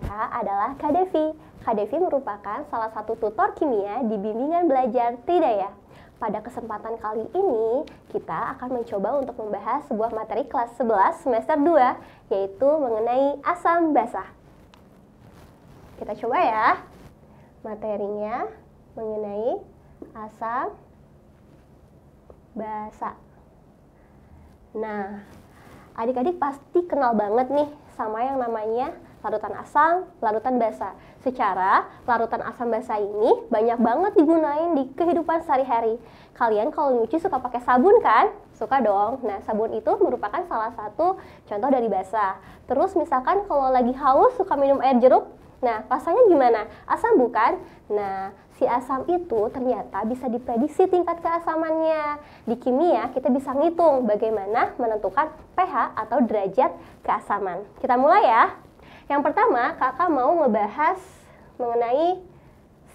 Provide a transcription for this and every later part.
kakak adalah Kak Devi. Kak Devi merupakan salah satu tutor kimia di bimbingan belajar Tridaya. Pada kesempatan kali ini, kita akan mencoba untuk membahas sebuah materi kelas 11 semester 2, yaitu mengenai asam basah. Kita coba ya. Materinya mengenai asam basah. Nah, adik-adik pasti kenal banget nih sama yang namanya larutan asam, larutan basa. Secara, larutan asam basa ini banyak banget digunain di kehidupan sehari-hari. Kalian kalau nyuci suka pakai sabun kan? Suka dong. Nah, sabun itu merupakan salah satu contoh dari basa. Terus misalkan kalau lagi haus suka minum air jeruk? Nah, rasanya gimana? Asam bukan? Nah, si asam itu ternyata bisa diprediksi tingkat keasamannya. Di kimia, kita bisa ngitung bagaimana menentukan pH atau derajat keasaman. Kita mulai ya. Yang pertama, kakak mau ngebahas mengenai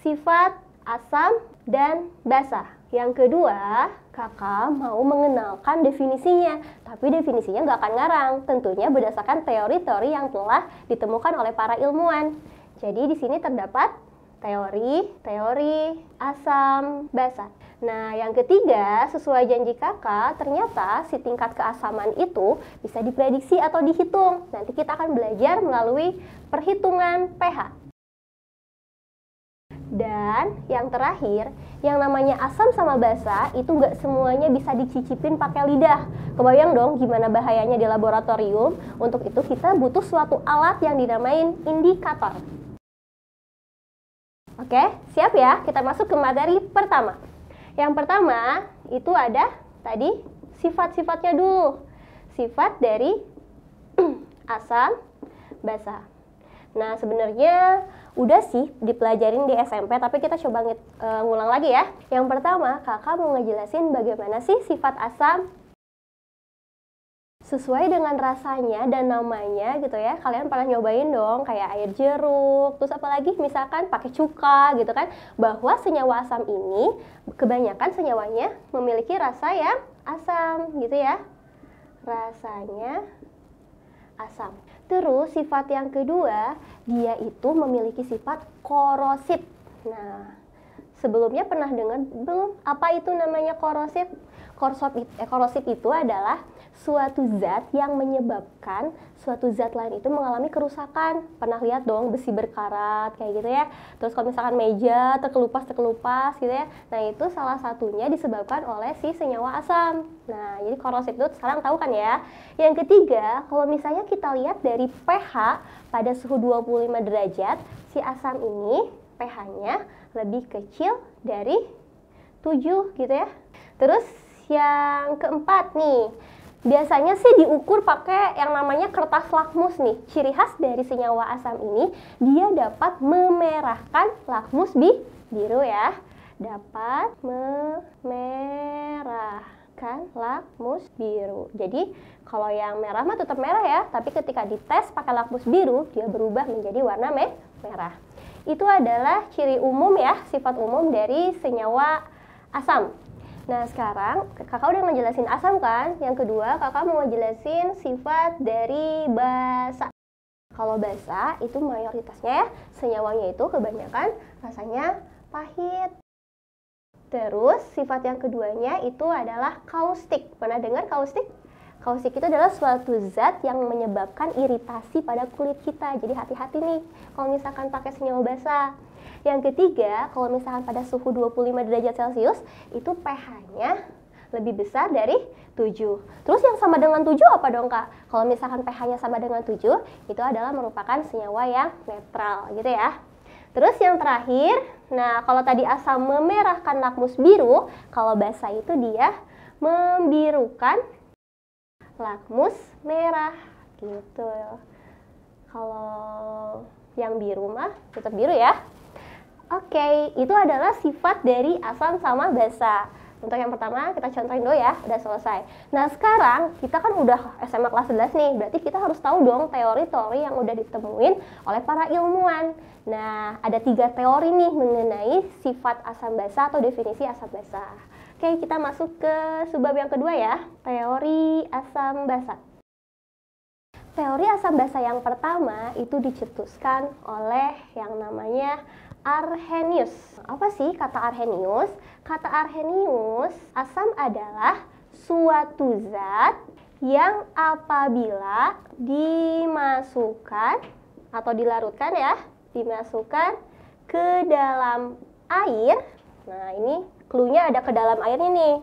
sifat asam dan basah. Yang kedua, kakak mau mengenalkan definisinya, tapi definisinya nggak akan ngarang, tentunya berdasarkan teori-teori yang telah ditemukan oleh para ilmuwan. Jadi di sini terdapat teori, teori, asam, basa. Nah, yang ketiga, sesuai janji kakak, ternyata si tingkat keasaman itu bisa diprediksi atau dihitung. Nanti kita akan belajar melalui perhitungan pH. Dan yang terakhir, yang namanya asam sama basa itu nggak semuanya bisa dicicipin pakai lidah. Kebayang dong gimana bahayanya di laboratorium. Untuk itu kita butuh suatu alat yang dinamain indikator. Oke, siap ya? Kita masuk ke materi pertama. Yang pertama itu ada tadi sifat-sifatnya dulu. Sifat dari asam basa. Nah, sebenarnya udah sih dipelajarin di SMP, tapi kita coba eh, ngulang lagi ya. Yang pertama, kakak mau ngejelasin bagaimana sih sifat asam sesuai dengan rasanya dan namanya gitu ya kalian pernah nyobain dong kayak air jeruk terus apalagi misalkan pakai cuka gitu kan bahwa senyawa asam ini kebanyakan senyawanya memiliki rasa yang asam gitu ya rasanya asam terus sifat yang kedua dia itu memiliki sifat korosif nah sebelumnya pernah dengar belum apa itu namanya korosif korosif, eh, korosif itu adalah suatu zat yang menyebabkan suatu zat lain itu mengalami kerusakan. Pernah lihat dong besi berkarat kayak gitu ya. Terus kalau misalkan meja terkelupas-terkelupas gitu ya. Nah, itu salah satunya disebabkan oleh si senyawa asam. Nah, jadi korosif itu sekarang tahu kan ya. Yang ketiga, kalau misalnya kita lihat dari pH pada suhu 25 derajat, si asam ini pH-nya lebih kecil dari 7 gitu ya. Terus yang keempat nih, Biasanya sih diukur pakai yang namanya kertas lakmus nih. Ciri khas dari senyawa asam ini, dia dapat memerahkan lakmus bi biru ya. Dapat memerahkan lakmus biru. Jadi kalau yang merah mah tetap merah ya, tapi ketika dites pakai lakmus biru, dia berubah menjadi warna me merah. Itu adalah ciri umum ya, sifat umum dari senyawa asam. Nah sekarang kakak udah ngejelasin asam kan? Yang kedua kakak mau ngejelasin sifat dari basa. Kalau basa itu mayoritasnya ya, senyawanya itu kebanyakan rasanya pahit. Terus sifat yang keduanya itu adalah kaustik. Pernah dengar kaustik? Kaustik itu adalah suatu zat yang menyebabkan iritasi pada kulit kita. Jadi hati-hati nih kalau misalkan pakai senyawa basa. Yang ketiga, kalau misalkan pada suhu 25 derajat Celcius, itu pH-nya lebih besar dari 7. Terus yang sama dengan 7 apa dong Kak? Kalau misalkan pH-nya sama dengan 7, itu adalah merupakan senyawa yang netral gitu ya. Terus yang terakhir, nah kalau tadi asam memerahkan lakmus biru, kalau basa itu dia membirukan lakmus merah gitu. Kalau yang biru mah tetap biru ya. Oke, okay, itu adalah sifat dari asam sama basa. Untuk yang pertama, kita contohin dulu ya, udah selesai. Nah, sekarang kita kan udah SMA kelas 11 nih, berarti kita harus tahu dong teori-teori yang udah ditemuin oleh para ilmuwan. Nah, ada tiga teori nih mengenai sifat asam basa atau definisi asam basa. Oke, kita masuk ke sebab yang kedua ya, teori asam basa. Teori asam basa yang pertama itu dicetuskan oleh yang namanya Arhenius Apa sih kata Arhenius? Kata Arhenius asam adalah suatu zat yang apabila dimasukkan atau dilarutkan ya, dimasukkan ke dalam air. Nah, ini klunya ada ke dalam air ini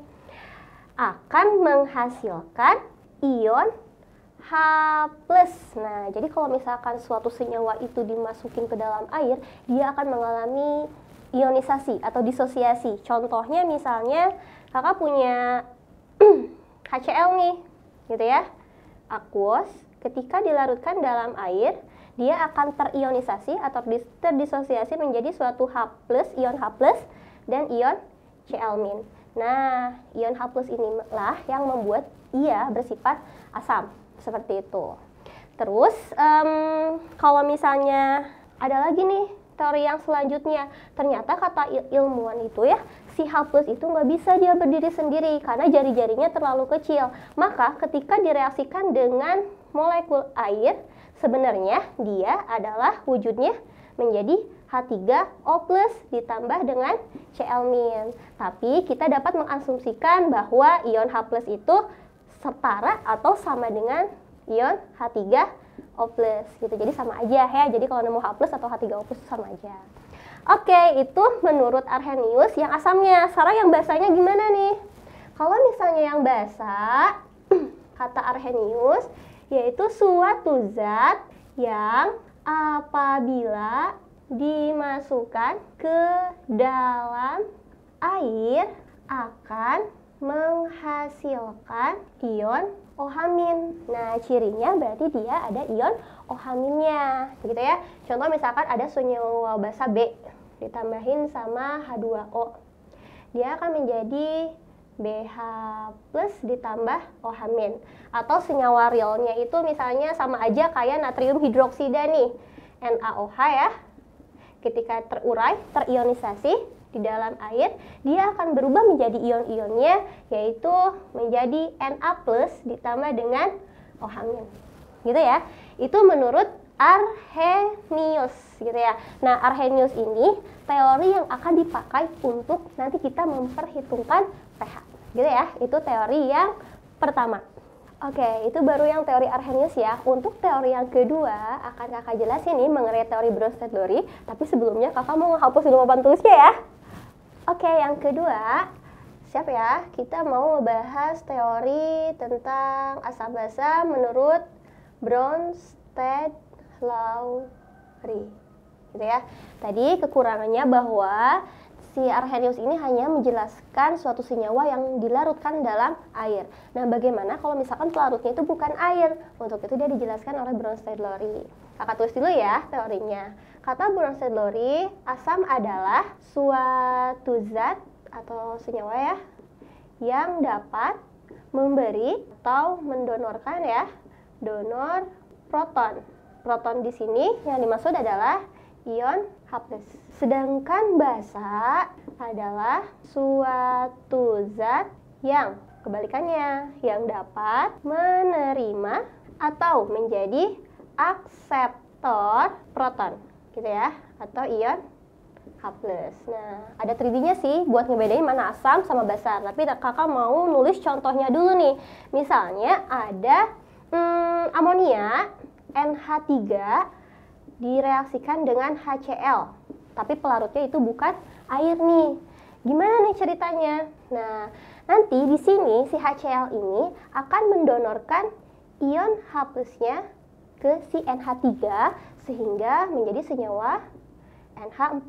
Akan menghasilkan ion H+. Nah, jadi kalau misalkan suatu senyawa itu dimasukin ke dalam air, dia akan mengalami ionisasi atau disosiasi. Contohnya misalnya kakak punya HCl nih, gitu ya. Aquos ketika dilarutkan dalam air, dia akan terionisasi atau terdisosiasi menjadi suatu H+, ion H+, dan ion Cl-. Nah, ion H+ inilah yang membuat ia bersifat asam seperti itu. Terus um, kalau misalnya ada lagi nih teori yang selanjutnya, ternyata kata il ilmuwan itu ya si H+ itu nggak bisa dia berdiri sendiri karena jari-jarinya terlalu kecil. Maka ketika direaksikan dengan molekul air, sebenarnya dia adalah wujudnya menjadi H3O+, plus ditambah dengan Cl-. Tapi kita dapat mengasumsikan bahwa ion H+, plus itu setara atau sama dengan ion H3 O+, gitu. Jadi sama aja ya. Jadi kalau nemu H+ atau H3O+ sama aja. Oke, itu menurut Arrhenius yang asamnya. Sekarang yang basahnya gimana nih? Kalau misalnya yang basah, kata Arrhenius, yaitu suatu zat yang apabila dimasukkan ke dalam air akan menghasilkan ion ohamin. Nah, cirinya berarti dia ada ion ohaminnya, gitu ya. Contoh misalkan ada senyawa basa B ditambahin sama H2O. Dia akan menjadi BH plus ditambah ohamin. Atau senyawa realnya itu misalnya sama aja kayak natrium hidroksida nih, NaOH ya. Ketika terurai, terionisasi, di dalam air, dia akan berubah menjadi ion-ionnya yaitu menjadi Na+ ditambah dengan OH-. Gitu ya. Itu menurut Arrhenius gitu ya. Nah, Arrhenius ini teori yang akan dipakai untuk nanti kita memperhitungkan pH. Gitu ya. Itu teori yang pertama. Oke, itu baru yang teori Arrhenius ya. Untuk teori yang kedua, akan kakak jelasin nih mengenai teori Bronsted Lowry. Tapi sebelumnya kakak mau ngehapus dulu papan tulisnya ya. Oke, yang kedua, siap ya. Kita mau membahas teori tentang asam basa menurut Bronsted Lowry. Gitu ya. Tadi kekurangannya bahwa si Arrhenius ini hanya menjelaskan suatu senyawa yang dilarutkan dalam air. Nah, bagaimana kalau misalkan pelarutnya itu bukan air? Untuk itu dia dijelaskan oleh Bronsted Lowry. Kakak tulis dulu ya teorinya. Kata Bronsedlori, asam adalah suatu zat atau senyawa ya yang dapat memberi atau mendonorkan ya donor proton. Proton di sini yang dimaksud adalah ion H+. Sedangkan basa adalah suatu zat yang kebalikannya yang dapat menerima atau menjadi akseptor proton gitu ya atau ion H+. Nah, ada 3D-nya sih buat ngebedain mana asam sama basar. Tapi kakak mau nulis contohnya dulu nih. Misalnya ada hmm, amonia NH3 direaksikan dengan HCl. Tapi pelarutnya itu bukan air nih. Gimana nih ceritanya? Nah, nanti di sini si HCl ini akan mendonorkan ion H+-nya ke si NH3 sehingga menjadi senyawa NH4+.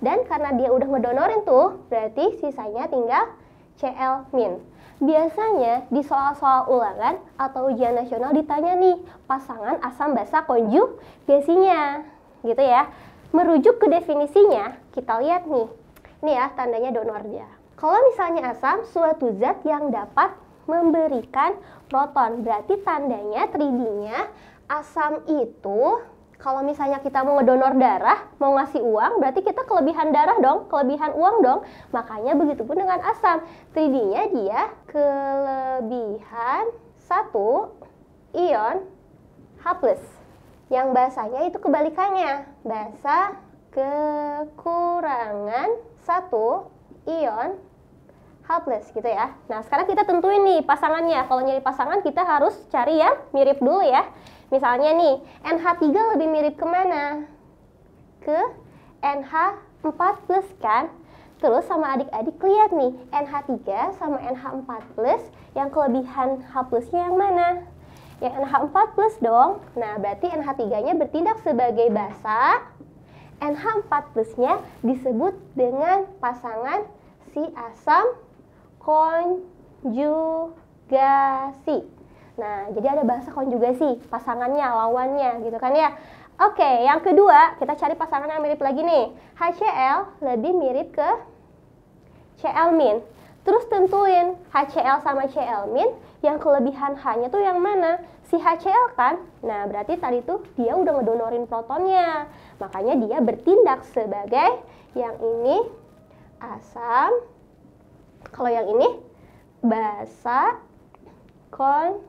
Dan karena dia udah ngedonorin tuh, berarti sisanya tinggal Cl min. Biasanya di soal-soal ulangan atau ujian nasional ditanya nih pasangan asam basa konjugasinya, gitu ya. Merujuk ke definisinya, kita lihat nih. Ini ya tandanya donor dia Kalau misalnya asam, suatu zat yang dapat memberikan proton, berarti tandanya 3D-nya asam itu kalau misalnya kita mau ngedonor darah, mau ngasih uang, berarti kita kelebihan darah dong, kelebihan uang dong. Makanya begitu pun dengan asam. 3D-nya dia kelebihan satu ion H+. Yang bahasanya itu kebalikannya. Bahasa kekurangan satu ion H+, gitu ya. Nah, sekarang kita tentuin nih pasangannya. Kalau nyari pasangan kita harus cari yang mirip dulu ya. Misalnya nih, NH3 lebih mirip kemana? Ke NH4 plus kan? Terus sama adik-adik lihat nih, NH3 sama NH4 plus, yang kelebihan H plusnya yang mana? Yang NH4 plus dong. Nah, berarti NH3-nya bertindak sebagai basa, NH4 plusnya disebut dengan pasangan si asam konjugasi. Nah, jadi ada bahasa konjugasi, pasangannya, lawannya gitu kan ya. Oke, yang kedua kita cari pasangan yang mirip lagi nih. HCl lebih mirip ke Cl min. Terus tentuin HCl sama Cl min yang kelebihan H-nya tuh yang mana? Si HCl kan? Nah, berarti tadi tuh dia udah ngedonorin protonnya. Makanya dia bertindak sebagai yang ini asam. Kalau yang ini basa kon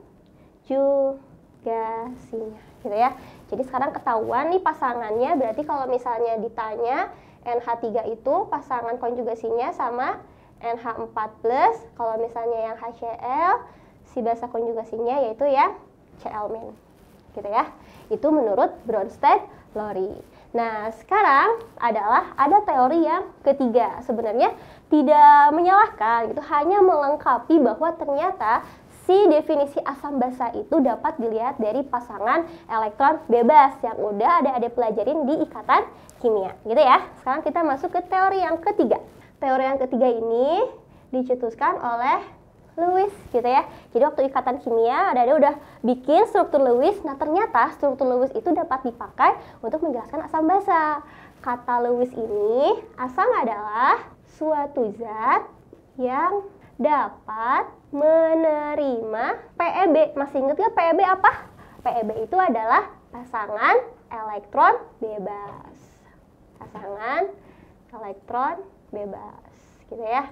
juga sinya gitu ya. Jadi sekarang ketahuan nih pasangannya berarti kalau misalnya ditanya NH3 itu pasangan konjugasinya sama NH4+, plus, kalau misalnya yang HCl si basa konjugasinya yaitu ya Cl- gitu ya. Itu menurut Bronsted Lori Nah, sekarang adalah ada teori yang ketiga. Sebenarnya tidak menyalahkan, itu hanya melengkapi bahwa ternyata si definisi asam basa itu dapat dilihat dari pasangan elektron bebas yang udah ada ada pelajarin di ikatan kimia gitu ya sekarang kita masuk ke teori yang ketiga teori yang ketiga ini dicetuskan oleh Lewis gitu ya. Jadi waktu ikatan kimia ada ada udah bikin struktur Lewis. Nah ternyata struktur Lewis itu dapat dipakai untuk menjelaskan asam basa. Kata Lewis ini asam adalah suatu zat yang dapat menerima PEB. Masih ingat ya PEB apa? PEB itu adalah pasangan elektron bebas. Pasangan elektron bebas, gitu ya.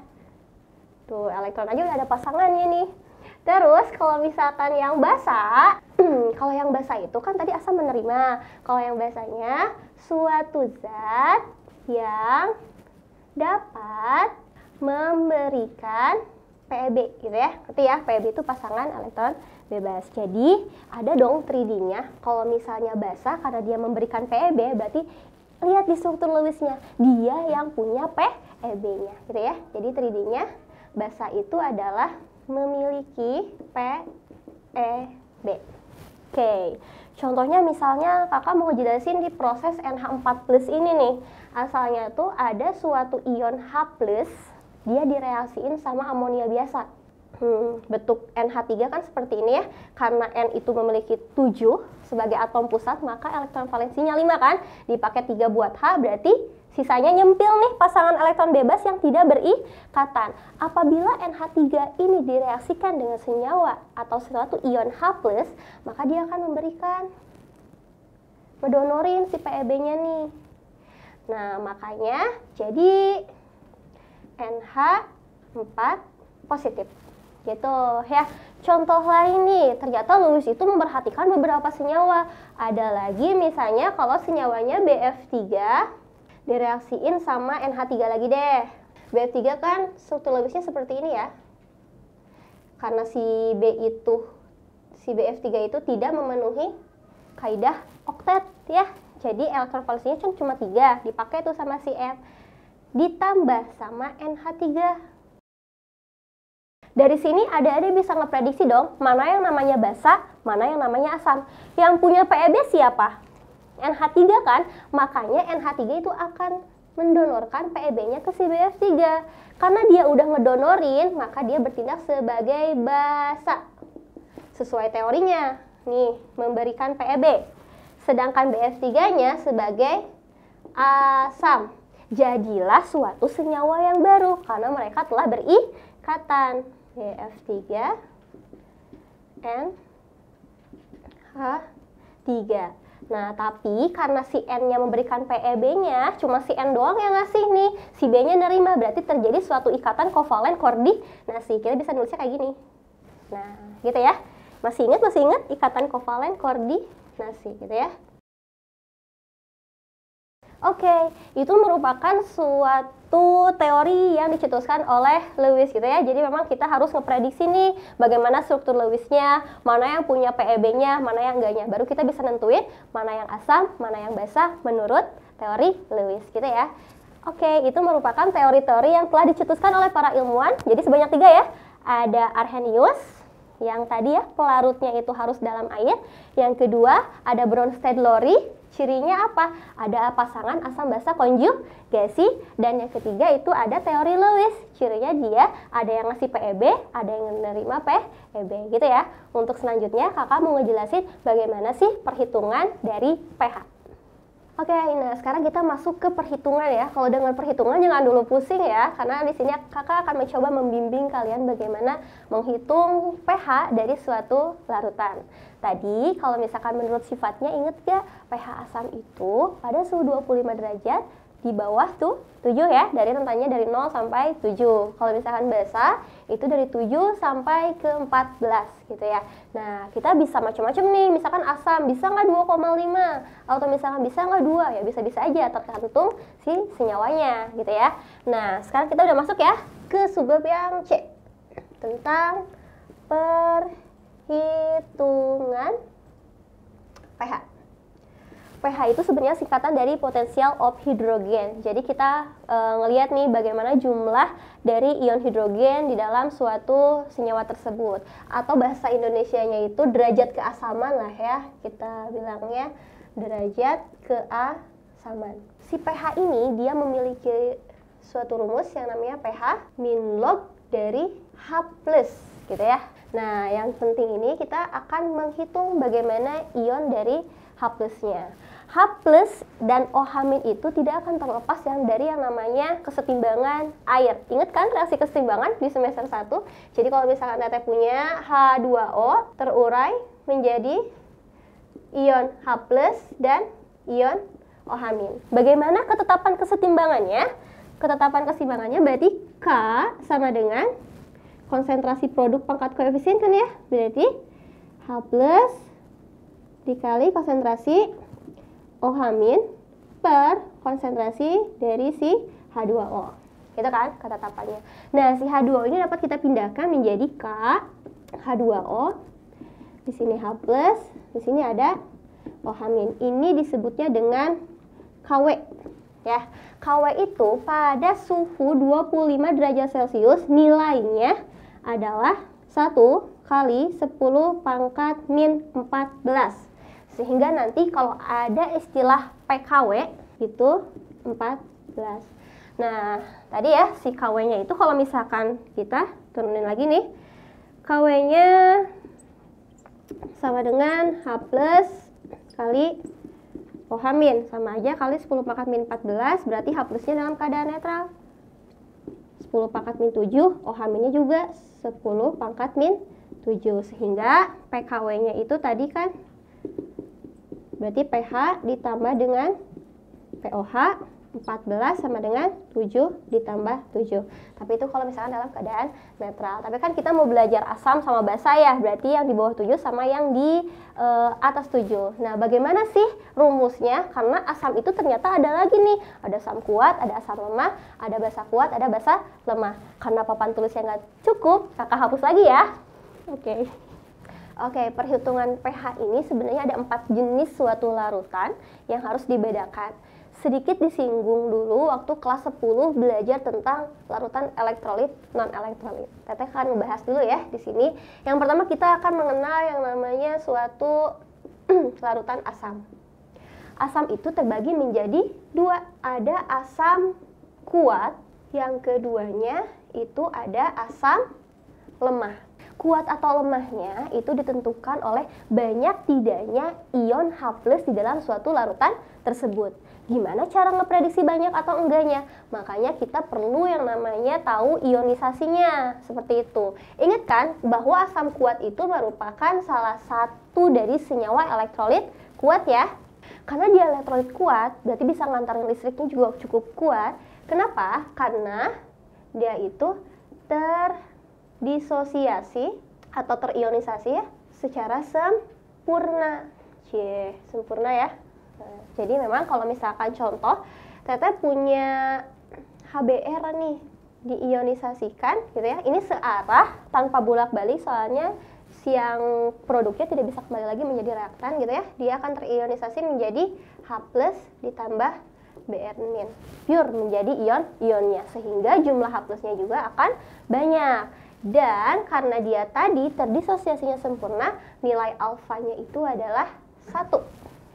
Tuh, elektron aja udah ada pasangannya nih. Terus kalau misalkan yang basa, kalau yang basa itu kan tadi asam menerima. Kalau yang basanya suatu zat yang dapat memberikan PEB gitu ya. Ngerti ya, PEB itu pasangan elektron bebas. Jadi ada dong 3D-nya. Kalau misalnya basa karena dia memberikan PEB berarti lihat di struktur Lewis-nya Dia yang punya PEB-nya gitu ya. Jadi 3D-nya basa itu adalah memiliki PEB. Oke, contohnya misalnya kakak mau jelasin di proses NH4 plus ini nih. Asalnya tuh ada suatu ion H plus dia direaksiin sama amonia biasa. Hmm, bentuk NH3 kan seperti ini ya, karena N itu memiliki 7 sebagai atom pusat, maka elektron valensinya 5 kan, dipakai 3 buat H, berarti sisanya nyempil nih pasangan elektron bebas yang tidak berikatan. Apabila NH3 ini direaksikan dengan senyawa atau suatu ion H+, maka dia akan memberikan, mendonorin si PEB-nya nih. Nah, makanya jadi NH4 positif. Gitu ya. Contoh lain nih, ternyata Lewis itu memperhatikan beberapa senyawa. Ada lagi misalnya kalau senyawanya BF3 direaksiin sama NH3 lagi deh. BF3 kan struktur Lewisnya seperti ini ya. Karena si B itu si BF3 itu tidak memenuhi kaidah oktet ya. Jadi elektron valensinya cuma 3 dipakai tuh sama si F ditambah sama NH3. Dari sini adik-adik bisa ngeprediksi dong mana yang namanya basa, mana yang namanya asam. Yang punya PEB siapa? NH3 kan? Makanya NH3 itu akan mendonorkan PEB-nya ke si BF3. Karena dia udah ngedonorin, maka dia bertindak sebagai basa. Sesuai teorinya, nih, memberikan PEB. Sedangkan BF3-nya sebagai asam jadilah suatu senyawa yang baru karena mereka telah berikatan. YF3 N H3. Nah, tapi karena si N-nya memberikan PEB-nya, cuma si N doang yang ngasih nih. Si B-nya nerima, berarti terjadi suatu ikatan kovalen koordinasi. Kita bisa nulisnya kayak gini. Nah, gitu ya. Masih ingat, masih ingat ikatan kovalen koordinasi, gitu ya. Oke, okay. itu merupakan suatu teori yang dicetuskan oleh Lewis gitu ya. Jadi memang kita harus ngeprediksi nih bagaimana struktur Lewisnya, mana yang punya PEB-nya, mana yang enggaknya. Baru kita bisa nentuin mana yang asam, mana yang basah menurut teori Lewis gitu ya. Oke, okay. itu merupakan teori-teori yang telah dicetuskan oleh para ilmuwan. Jadi sebanyak tiga ya. Ada Arrhenius, yang tadi ya pelarutnya itu harus dalam air. Yang kedua ada Bronsted-Lowry Cirinya apa? Ada pasangan asam basa konjugasi dan yang ketiga itu ada teori Lewis. Cirinya dia ada yang ngasih PEB, ada yang menerima PEB e gitu ya. Untuk selanjutnya kakak mau ngejelasin bagaimana sih perhitungan dari pH. Oke, nah sekarang kita masuk ke perhitungan ya. Kalau dengan perhitungan jangan dulu pusing ya, karena di sini kakak akan mencoba membimbing kalian bagaimana menghitung pH dari suatu larutan. Tadi kalau misalkan menurut sifatnya inget ya, pH asam itu pada suhu 25 derajat di bawah tuh 7 ya, dari rentangnya dari 0 sampai 7. Kalau misalkan basah itu dari 7 sampai ke 14 gitu ya. Nah, kita bisa macam-macam nih, misalkan asam bisa nggak 2,5 atau misalkan bisa nggak 2 ya bisa-bisa aja tergantung si senyawanya gitu ya. Nah, sekarang kita udah masuk ya ke subbab yang C tentang perhitungan pH pH itu sebenarnya singkatan dari potensial of hidrogen. Jadi kita e, ngelihat nih bagaimana jumlah dari ion hidrogen di dalam suatu senyawa tersebut. Atau bahasa Indonesianya itu derajat keasaman lah ya, kita bilangnya derajat keasaman. Si pH ini dia memiliki suatu rumus yang namanya pH min log dari H+ plus, gitu ya. Nah, yang penting ini kita akan menghitung bagaimana ion dari H+-nya. H plus dan OH- itu tidak akan terlepas yang dari yang namanya kesetimbangan air. Ingat kan reaksi kesetimbangan di semester 1? Jadi kalau misalkan Teteh punya H2O terurai menjadi ion H plus dan ion OH-. Bagaimana ketetapan kesetimbangannya? Ketetapan kesetimbangannya berarti K sama dengan konsentrasi produk pangkat koefisien kan ya? Berarti H plus dikali konsentrasi OH- per konsentrasi dari si H2O. Gitu kan kata tapannya. Nah, si H2O ini dapat kita pindahkan menjadi K H2O. Di sini H+, di sini ada OH-. Ini disebutnya dengan KW. Ya, KW itu pada suhu 25 derajat Celcius nilainya adalah 1 kali 10 pangkat min 14. Sehingga nanti kalau ada istilah PKW itu 14. Nah, tadi ya si KW-nya itu kalau misalkan kita turunin lagi nih, KW-nya sama dengan H plus kali OH min. Sama aja kali 10 pangkat min 14, berarti H plusnya dalam keadaan netral. 10 pangkat min 7, OH minnya juga 10 pangkat min 7. Sehingga PKW-nya itu tadi kan Berarti pH ditambah dengan POH 14 sama dengan 7 ditambah 7. Tapi itu kalau misalkan dalam keadaan netral. Tapi kan kita mau belajar asam sama basa ya, berarti yang di bawah 7 sama yang di e, atas 7. Nah, bagaimana sih rumusnya? Karena asam itu ternyata ada lagi nih. Ada asam kuat, ada asam lemah, ada basa kuat, ada basa lemah. Karena papan tulisnya nggak cukup, kakak hapus lagi ya. Oke. Okay. Oke, perhitungan pH ini sebenarnya ada empat jenis suatu larutan yang harus dibedakan. Sedikit disinggung dulu waktu kelas 10 belajar tentang larutan elektrolit, non-elektrolit. Teteh akan ngebahas dulu ya di sini. Yang pertama kita akan mengenal yang namanya suatu larutan asam. Asam itu terbagi menjadi dua. Ada asam kuat, yang keduanya itu ada asam lemah kuat atau lemahnya itu ditentukan oleh banyak tidaknya ion H+ di dalam suatu larutan tersebut. Gimana cara ngeprediksi banyak atau enggaknya? Makanya kita perlu yang namanya tahu ionisasinya, seperti itu. Ingat kan bahwa asam kuat itu merupakan salah satu dari senyawa elektrolit kuat ya. Karena dia elektrolit kuat, berarti bisa ngantarin listriknya juga cukup kuat. Kenapa? Karena dia itu ter disosiasi atau terionisasi ya secara sempurna. Cie, sempurna ya. jadi memang kalau misalkan contoh Teteh punya HBR nih diionisasikan gitu ya. Ini searah tanpa bolak-balik soalnya siang produknya tidak bisa kembali lagi menjadi reaktan gitu ya. Dia akan terionisasi menjadi H+ ditambah Br- pure menjadi ion-ionnya sehingga jumlah H+-nya juga akan banyak. Dan karena dia tadi terdisosiasinya sempurna, nilai alfanya itu adalah satu,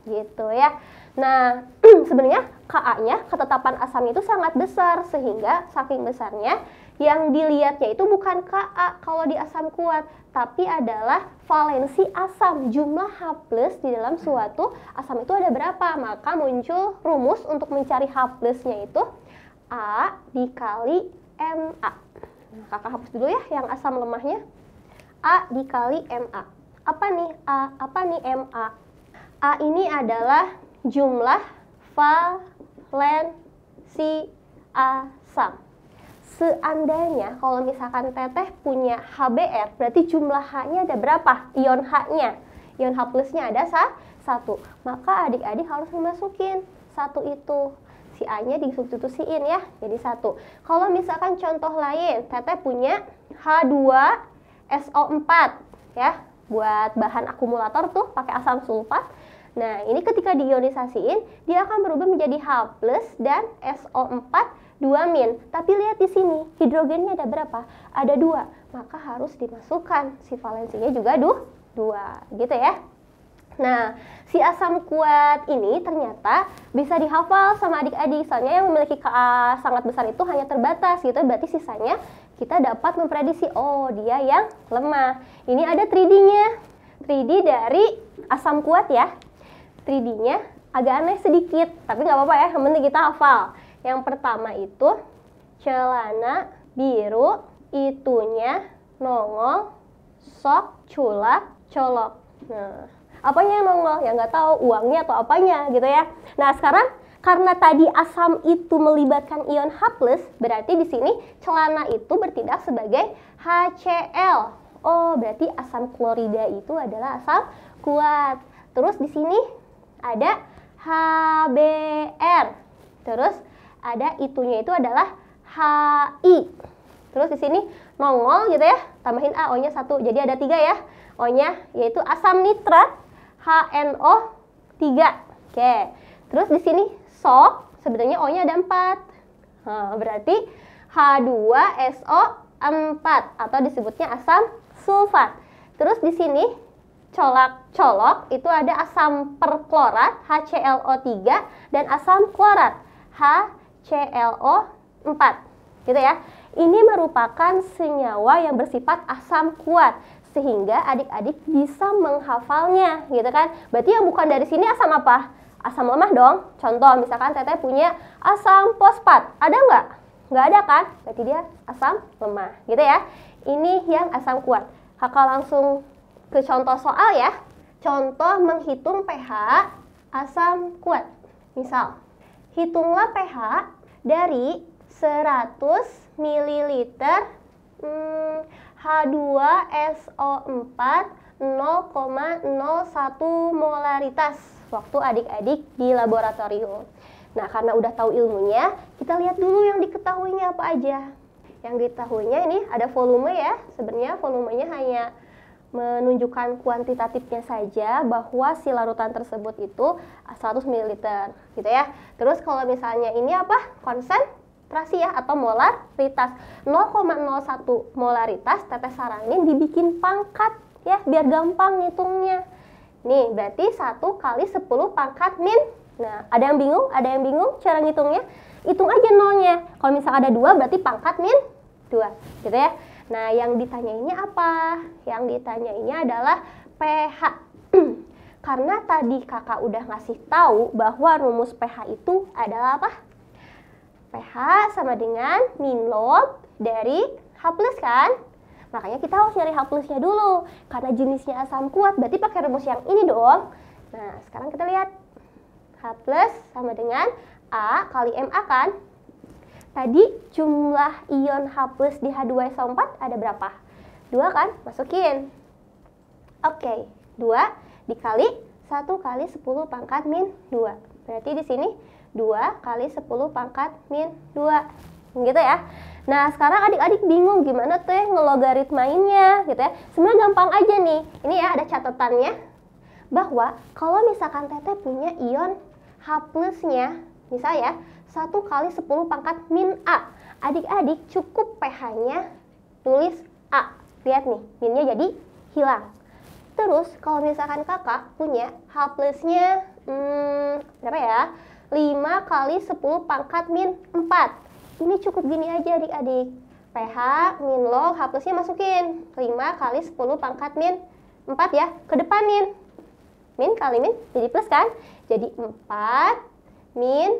gitu ya. Nah, sebenarnya KA-nya, ketetapan asam itu sangat besar, sehingga saking besarnya yang dilihatnya itu bukan KA kalau di asam kuat, tapi adalah valensi asam, jumlah H plus di dalam suatu asam itu ada berapa. Maka muncul rumus untuk mencari H plusnya itu A dikali MA kakak hapus dulu ya yang asam lemahnya. A dikali MA. Apa nih A? Apa nih MA? A ini adalah jumlah valensi asam. Seandainya kalau misalkan teteh punya HBr, berarti jumlah H-nya ada berapa? Ion H-nya. Ion H plusnya ada satu. Maka adik-adik harus memasukin satu itu si A-nya disubstitusiin ya jadi satu. Kalau misalkan contoh lain, Teteh punya H2SO4 ya buat bahan akumulator tuh pakai asam sulfat. Nah, ini ketika diionisasiin, dia akan berubah menjadi H+ dan SO4 min. Tapi lihat di sini, hidrogennya ada berapa? Ada dua, maka harus dimasukkan. Si valensinya juga duh, dua, gitu ya. Nah, si asam kuat ini ternyata bisa dihafal sama adik-adik. Soalnya yang memiliki KA sangat besar itu hanya terbatas gitu. Berarti sisanya kita dapat memprediksi, oh dia yang lemah. Ini ada 3D-nya. 3D dari asam kuat ya. 3D-nya agak aneh sedikit, tapi nggak apa-apa ya, yang penting kita hafal. Yang pertama itu celana biru, itunya nongol, sok, culak, colok. Nah, apanya yang nongol ya nggak tahu uangnya atau apanya gitu ya nah sekarang karena tadi asam itu melibatkan ion H+, berarti di sini celana itu bertindak sebagai HCl. Oh, berarti asam klorida itu adalah asam kuat. Terus di sini ada HBr. Terus ada itunya itu adalah HI. Terus di sini nongol gitu ya, tambahin A, O-nya satu. Jadi ada tiga ya. O-nya yaitu asam nitrat, HNO 3. Oke. Terus di sini so, sebenarnya O-nya ada 4. Nah, berarti H2SO 4 atau disebutnya asam sulfat. Terus di sini colak-colok itu ada asam perklorat HClO3 dan asam klorat HClO4 gitu ya. Ini merupakan senyawa yang bersifat asam kuat sehingga adik-adik bisa menghafalnya gitu kan. Berarti yang bukan dari sini asam apa? Asam lemah dong. Contoh misalkan teteh punya asam fosfat. Ada nggak? Nggak ada kan? Berarti dia asam lemah gitu ya. Ini yang asam kuat. Kakak langsung ke contoh soal ya. Contoh menghitung pH asam kuat. Misal, hitunglah pH dari 100 ml hmm, H2SO4 0,01 molaritas waktu adik-adik di laboratorium. Nah, karena udah tahu ilmunya, kita lihat dulu yang diketahuinya apa aja. Yang diketahuinya ini ada volume ya. Sebenarnya volumenya hanya menunjukkan kuantitatifnya saja bahwa si larutan tersebut itu 100 ml gitu ya. Terus kalau misalnya ini apa? Konsen konsentrasi ya atau molaritas 0,01 molaritas teteh saranin dibikin pangkat ya biar gampang ngitungnya nih berarti 1 kali 10 pangkat min nah ada yang bingung ada yang bingung cara ngitungnya hitung aja nolnya kalau misal ada dua berarti pangkat min dua. gitu ya nah yang ditanyainnya apa yang ditanyainnya adalah pH karena tadi kakak udah ngasih tahu bahwa rumus pH itu adalah apa? pH sama dengan min log dari H plus kan? Makanya kita harus nyari H plusnya dulu. Karena jenisnya asam kuat, berarti pakai rumus yang ini dong. Nah, sekarang kita lihat. H plus sama dengan A kali MA kan? Tadi jumlah ion H plus di H2SO4 ada berapa? 2 kan? Masukin. Oke, 2 dikali 1 kali 10 pangkat min 2. Berarti di sini 2 kali 10 pangkat min 2 gitu ya Nah sekarang adik-adik bingung gimana tuh ya ngelogaritmainnya gitu ya Sebenarnya gampang aja nih Ini ya ada catatannya Bahwa kalau misalkan teteh punya ion H plusnya misalnya ya 1 kali 10 pangkat min A Adik-adik cukup pH-nya tulis A Lihat nih minnya jadi hilang Terus kalau misalkan kakak punya H plusnya hmm, berapa ya 5 kali 10 pangkat min 4. Ini cukup gini aja adik-adik. PH min log H plusnya masukin. 5 kali 10 pangkat min 4 ya. Kedepanin. Min kali min jadi plus kan? Jadi 4 min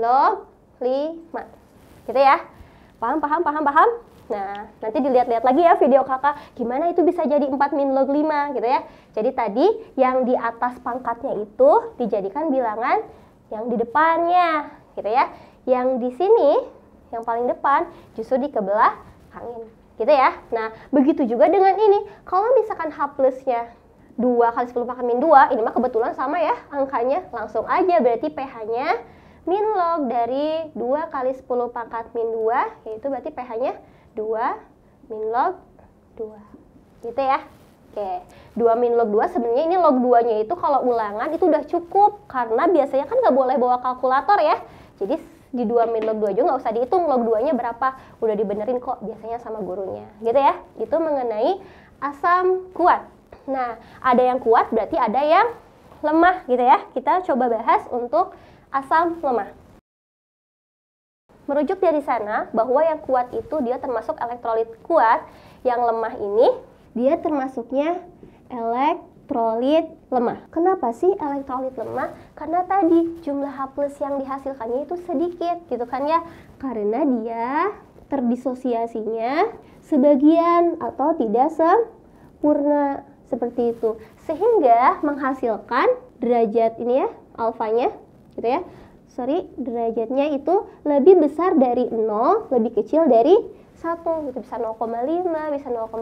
log 5. Gitu ya. Paham, paham, paham, paham? Nah, nanti dilihat-lihat lagi ya video kakak, gimana itu bisa jadi 4 min log 5 gitu ya. Jadi tadi yang di atas pangkatnya itu dijadikan bilangan yang di depannya, gitu ya. Yang di sini, yang paling depan, justru di kebelah angin, gitu ya. Nah, begitu juga dengan ini. Kalau misalkan H plusnya 2 kali 10 pangkat min 2, ini mah kebetulan sama ya angkanya. Langsung aja, berarti pH-nya min log dari 2 kali 10 pangkat min 2, yaitu berarti pH-nya 2 min log 2. Gitu ya. Oke, dua min log 2 sebenarnya ini log 2-nya itu kalau ulangan itu udah cukup karena biasanya kan nggak boleh bawa kalkulator ya. Jadi di 2 min log 2 juga nggak usah dihitung log 2-nya berapa. Udah dibenerin kok biasanya sama gurunya. Gitu ya. Itu mengenai asam kuat. Nah, ada yang kuat berarti ada yang lemah gitu ya. Kita coba bahas untuk asam lemah. Merujuk dari sana bahwa yang kuat itu dia termasuk elektrolit kuat, yang lemah ini dia termasuknya elektrolit lemah. Kenapa sih elektrolit lemah? Karena tadi jumlah H+ yang dihasilkannya itu sedikit gitu kan ya. Karena dia terdisosiasinya sebagian atau tidak sempurna seperti itu. Sehingga menghasilkan derajat ini ya, alfanya gitu ya. Sorry, derajatnya itu lebih besar dari 0, lebih kecil dari 1 gitu bisa 0,5 bisa 0,6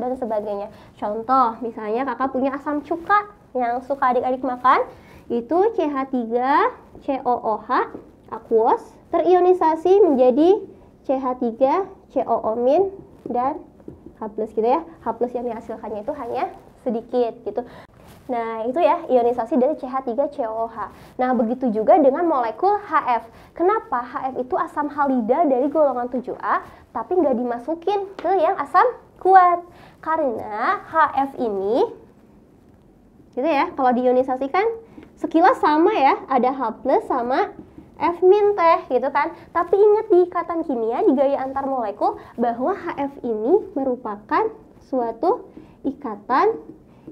dan sebagainya contoh misalnya kakak punya asam cuka yang suka adik-adik makan itu CH3COOH aqueous terionisasi menjadi CH3COO- dan H+, gitu ya. H+, yang dihasilkannya itu hanya sedikit gitu. Nah, itu ya ionisasi dari CH3COOH. Nah, begitu juga dengan molekul HF. Kenapa HF itu asam halida dari golongan 7A, tapi nggak dimasukin ke yang asam kuat? Karena HF ini, gitu ya, kalau diionisasikan, sekilas sama ya, ada H plus sama F min teh gitu kan. Tapi ingat di ikatan kimia di gaya antar molekul bahwa HF ini merupakan suatu ikatan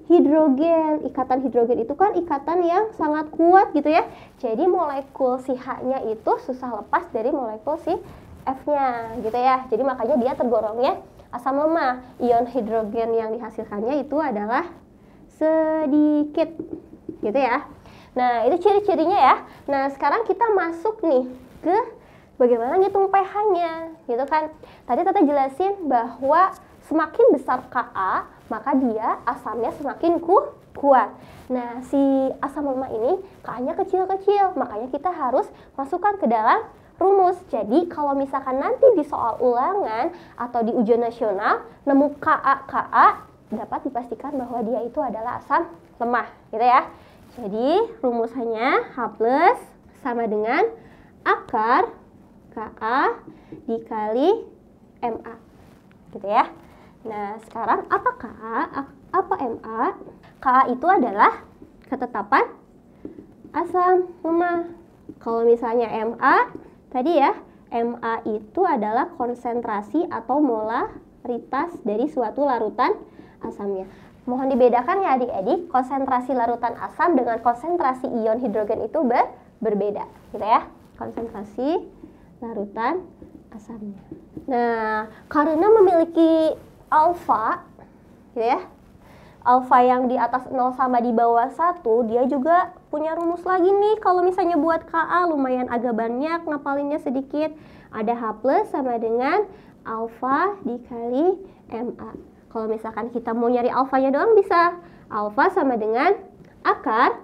hidrogen. Ikatan hidrogen itu kan ikatan yang sangat kuat gitu ya. Jadi molekul si H-nya itu susah lepas dari molekul si F-nya gitu ya. Jadi makanya dia ya asam lemah. Ion hidrogen yang dihasilkannya itu adalah sedikit gitu ya. Nah, itu ciri-cirinya ya. Nah, sekarang kita masuk nih ke bagaimana ngitung pH-nya gitu kan. Tadi Tata jelasin bahwa semakin besar KA maka dia asamnya semakin ku kuat. Nah, si asam lemak ini k kecil-kecil, makanya kita harus masukkan ke dalam rumus. Jadi, kalau misalkan nanti di soal ulangan atau di ujian nasional nemu KA-KA dapat dipastikan bahwa dia itu adalah asam lemah, gitu ya. Jadi, rumusannya H plus sama dengan akar KA dikali MA. Gitu ya. Nah, sekarang apa KA, apa MA? KA itu adalah ketetapan asam lemah. Kalau misalnya MA, tadi ya, MA itu adalah konsentrasi atau molaritas dari suatu larutan asamnya. Mohon dibedakan ya adik-adik, konsentrasi larutan asam dengan konsentrasi ion hidrogen itu ber berbeda, gitu ya. Konsentrasi larutan asamnya. Nah, karena memiliki alfa gitu ya alfa yang di atas 0 sama di bawah 1 dia juga punya rumus lagi nih kalau misalnya buat KA lumayan agak banyak ngapalinnya sedikit ada H plus sama dengan alfa dikali MA kalau misalkan kita mau nyari alfanya doang bisa alfa sama dengan akar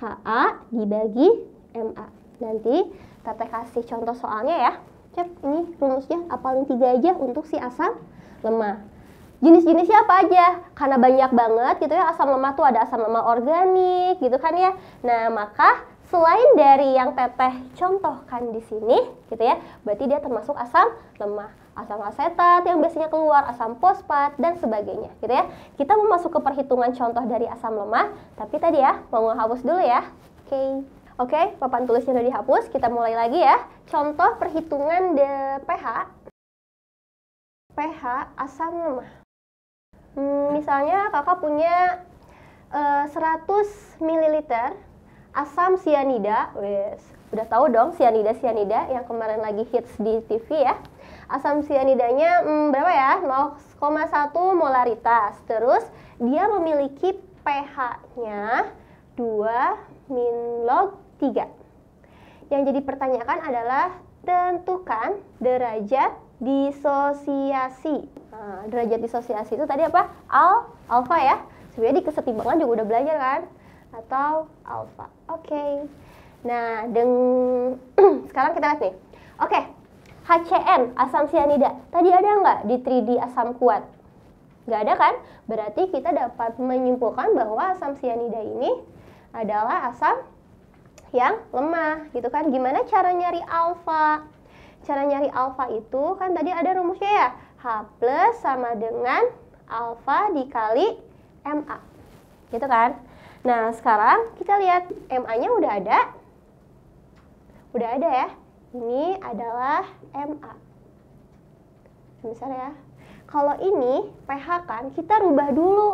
KA dibagi MA nanti Tete kasih contoh soalnya ya Cep, ini rumusnya apalin tiga aja untuk si asam lemah jenis-jenisnya apa aja karena banyak banget gitu ya asam lemak tuh ada asam lemak organik gitu kan ya nah maka selain dari yang teteh contohkan di sini gitu ya berarti dia termasuk asam lemah asam asetat yang biasanya keluar asam fosfat dan sebagainya gitu ya kita mau masuk ke perhitungan contoh dari asam lemah tapi tadi ya mau menghapus dulu ya oke okay. oke okay, papan tulisnya udah dihapus kita mulai lagi ya contoh perhitungan de pH pH asam lemah Hmm, misalnya kakak punya uh, 100 ml asam sianida, wes udah tahu dong sianida sianida yang kemarin lagi hits di TV ya. Asam sianidanya hmm, berapa ya? 0,1 molaritas. Terus dia memiliki pH-nya 2 min log 3. Yang jadi pertanyaan adalah tentukan derajat disosiasi Nah, derajat disosiasi itu tadi apa? Al, alfa ya. Sebenarnya di kesetimbangan juga udah belajar kan? Atau alfa. Oke. Okay. Nah, deng sekarang kita lihat nih. Oke. Okay. HCN, asam sianida. Tadi ada nggak di 3D asam kuat? Nggak ada kan? Berarti kita dapat menyimpulkan bahwa asam sianida ini adalah asam yang lemah gitu kan. Gimana cara nyari alfa? Cara nyari alfa itu kan tadi ada rumusnya ya H plus sama dengan alfa dikali MA. Gitu kan? Nah, sekarang kita lihat MA-nya udah ada. Udah ada ya. Ini adalah MA. Besar ya. Kalau ini pH kan, kita rubah dulu.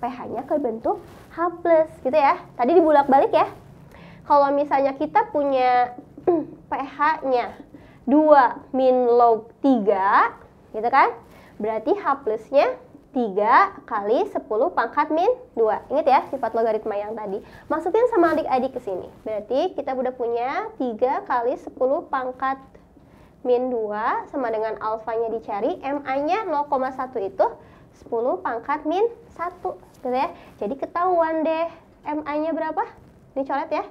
pH-nya ke bentuk H plus gitu ya. Tadi dibulak-balik ya. Kalau misalnya kita punya pH-nya 2 min log 3, gitu kan? Berarti H plusnya 3 kali 10 pangkat min 2. Ingat ya sifat logaritma yang tadi. Masukin sama adik-adik ke sini. Berarti kita udah punya 3 kali 10 pangkat min 2 sama dengan alfanya dicari, MA-nya 0,1 itu 10 pangkat min 1 gitu ya. Jadi ketahuan deh MA-nya berapa? Ini coret ya.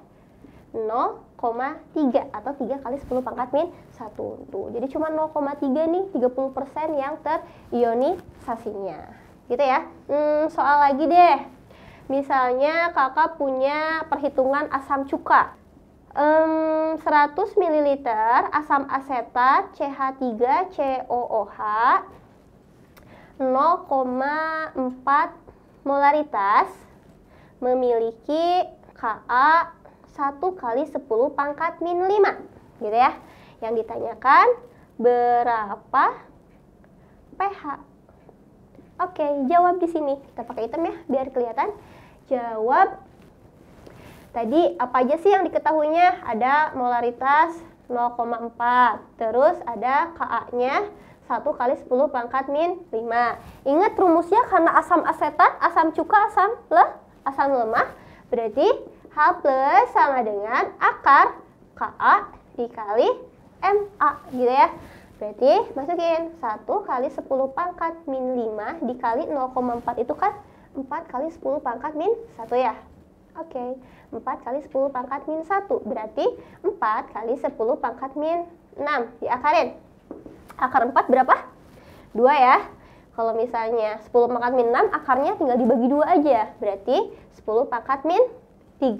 0 0,3 atau 3 kali 10 pangkat min 1 tuh. Jadi cuma 0,3 nih 30% yang terionisasinya. Gitu ya. Hmm, soal lagi deh. Misalnya kakak punya perhitungan asam cuka. Um, 100 ml asam asetat CH3COOH 0,4 molaritas memiliki Ka 1 kali 10 pangkat min 5. Gitu ya. Yang ditanyakan berapa pH. Oke, jawab di sini. Kita pakai item ya biar kelihatan. Jawab Tadi apa aja sih yang diketahuinya? Ada molaritas 0,4. Terus ada KA-nya 1 kali 10 pangkat min 5. Ingat rumusnya karena asam asetat, asam cuka, asam le, asam lemah, berarti H plus sama dengan akar KA dikali MA gitu ya. Berarti masukin 1 kali 10 pangkat min 5 dikali 0,4 itu kan 4 kali 10 pangkat min 1 ya. Oke, okay. 4 kali 10 pangkat min 1 berarti 4 kali 10 pangkat min 6 diakarin. Akar 4 berapa? 2 ya. Kalau misalnya 10 pangkat min 6 akarnya tinggal dibagi 2 aja. Berarti 10 pangkat min 3.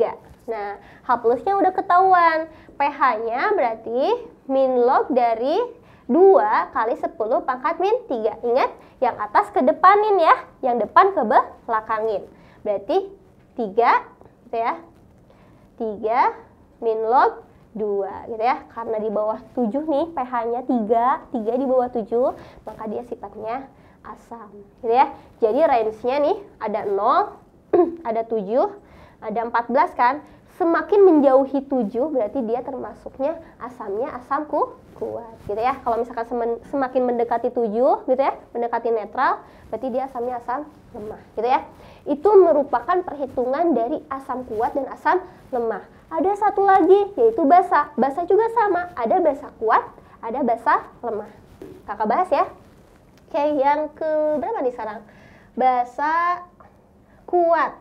Nah, H plusnya udah ketahuan. pH-nya berarti min log dari 2 kali 10 pangkat min 3. Ingat, yang atas ke depanin ya, yang depan ke belakangin. Berarti 3 gitu ya. 3 min log 2 gitu ya. Karena di bawah 7 nih pH-nya 3, 3 di bawah 7, maka dia sifatnya asam gitu ya. Jadi range-nya nih ada 0, ada 7, ada 14 kan semakin menjauhi 7 berarti dia termasuknya asamnya asam ku, kuat gitu ya. Kalau misalkan semen semakin mendekati 7 gitu ya, mendekati netral berarti dia asamnya asam lemah gitu ya. Itu merupakan perhitungan dari asam kuat dan asam lemah. Ada satu lagi yaitu basa. Basa juga sama, ada basa kuat, ada basa lemah. Kakak bahas ya. Oke, yang ke berapa nih sekarang? Basa kuat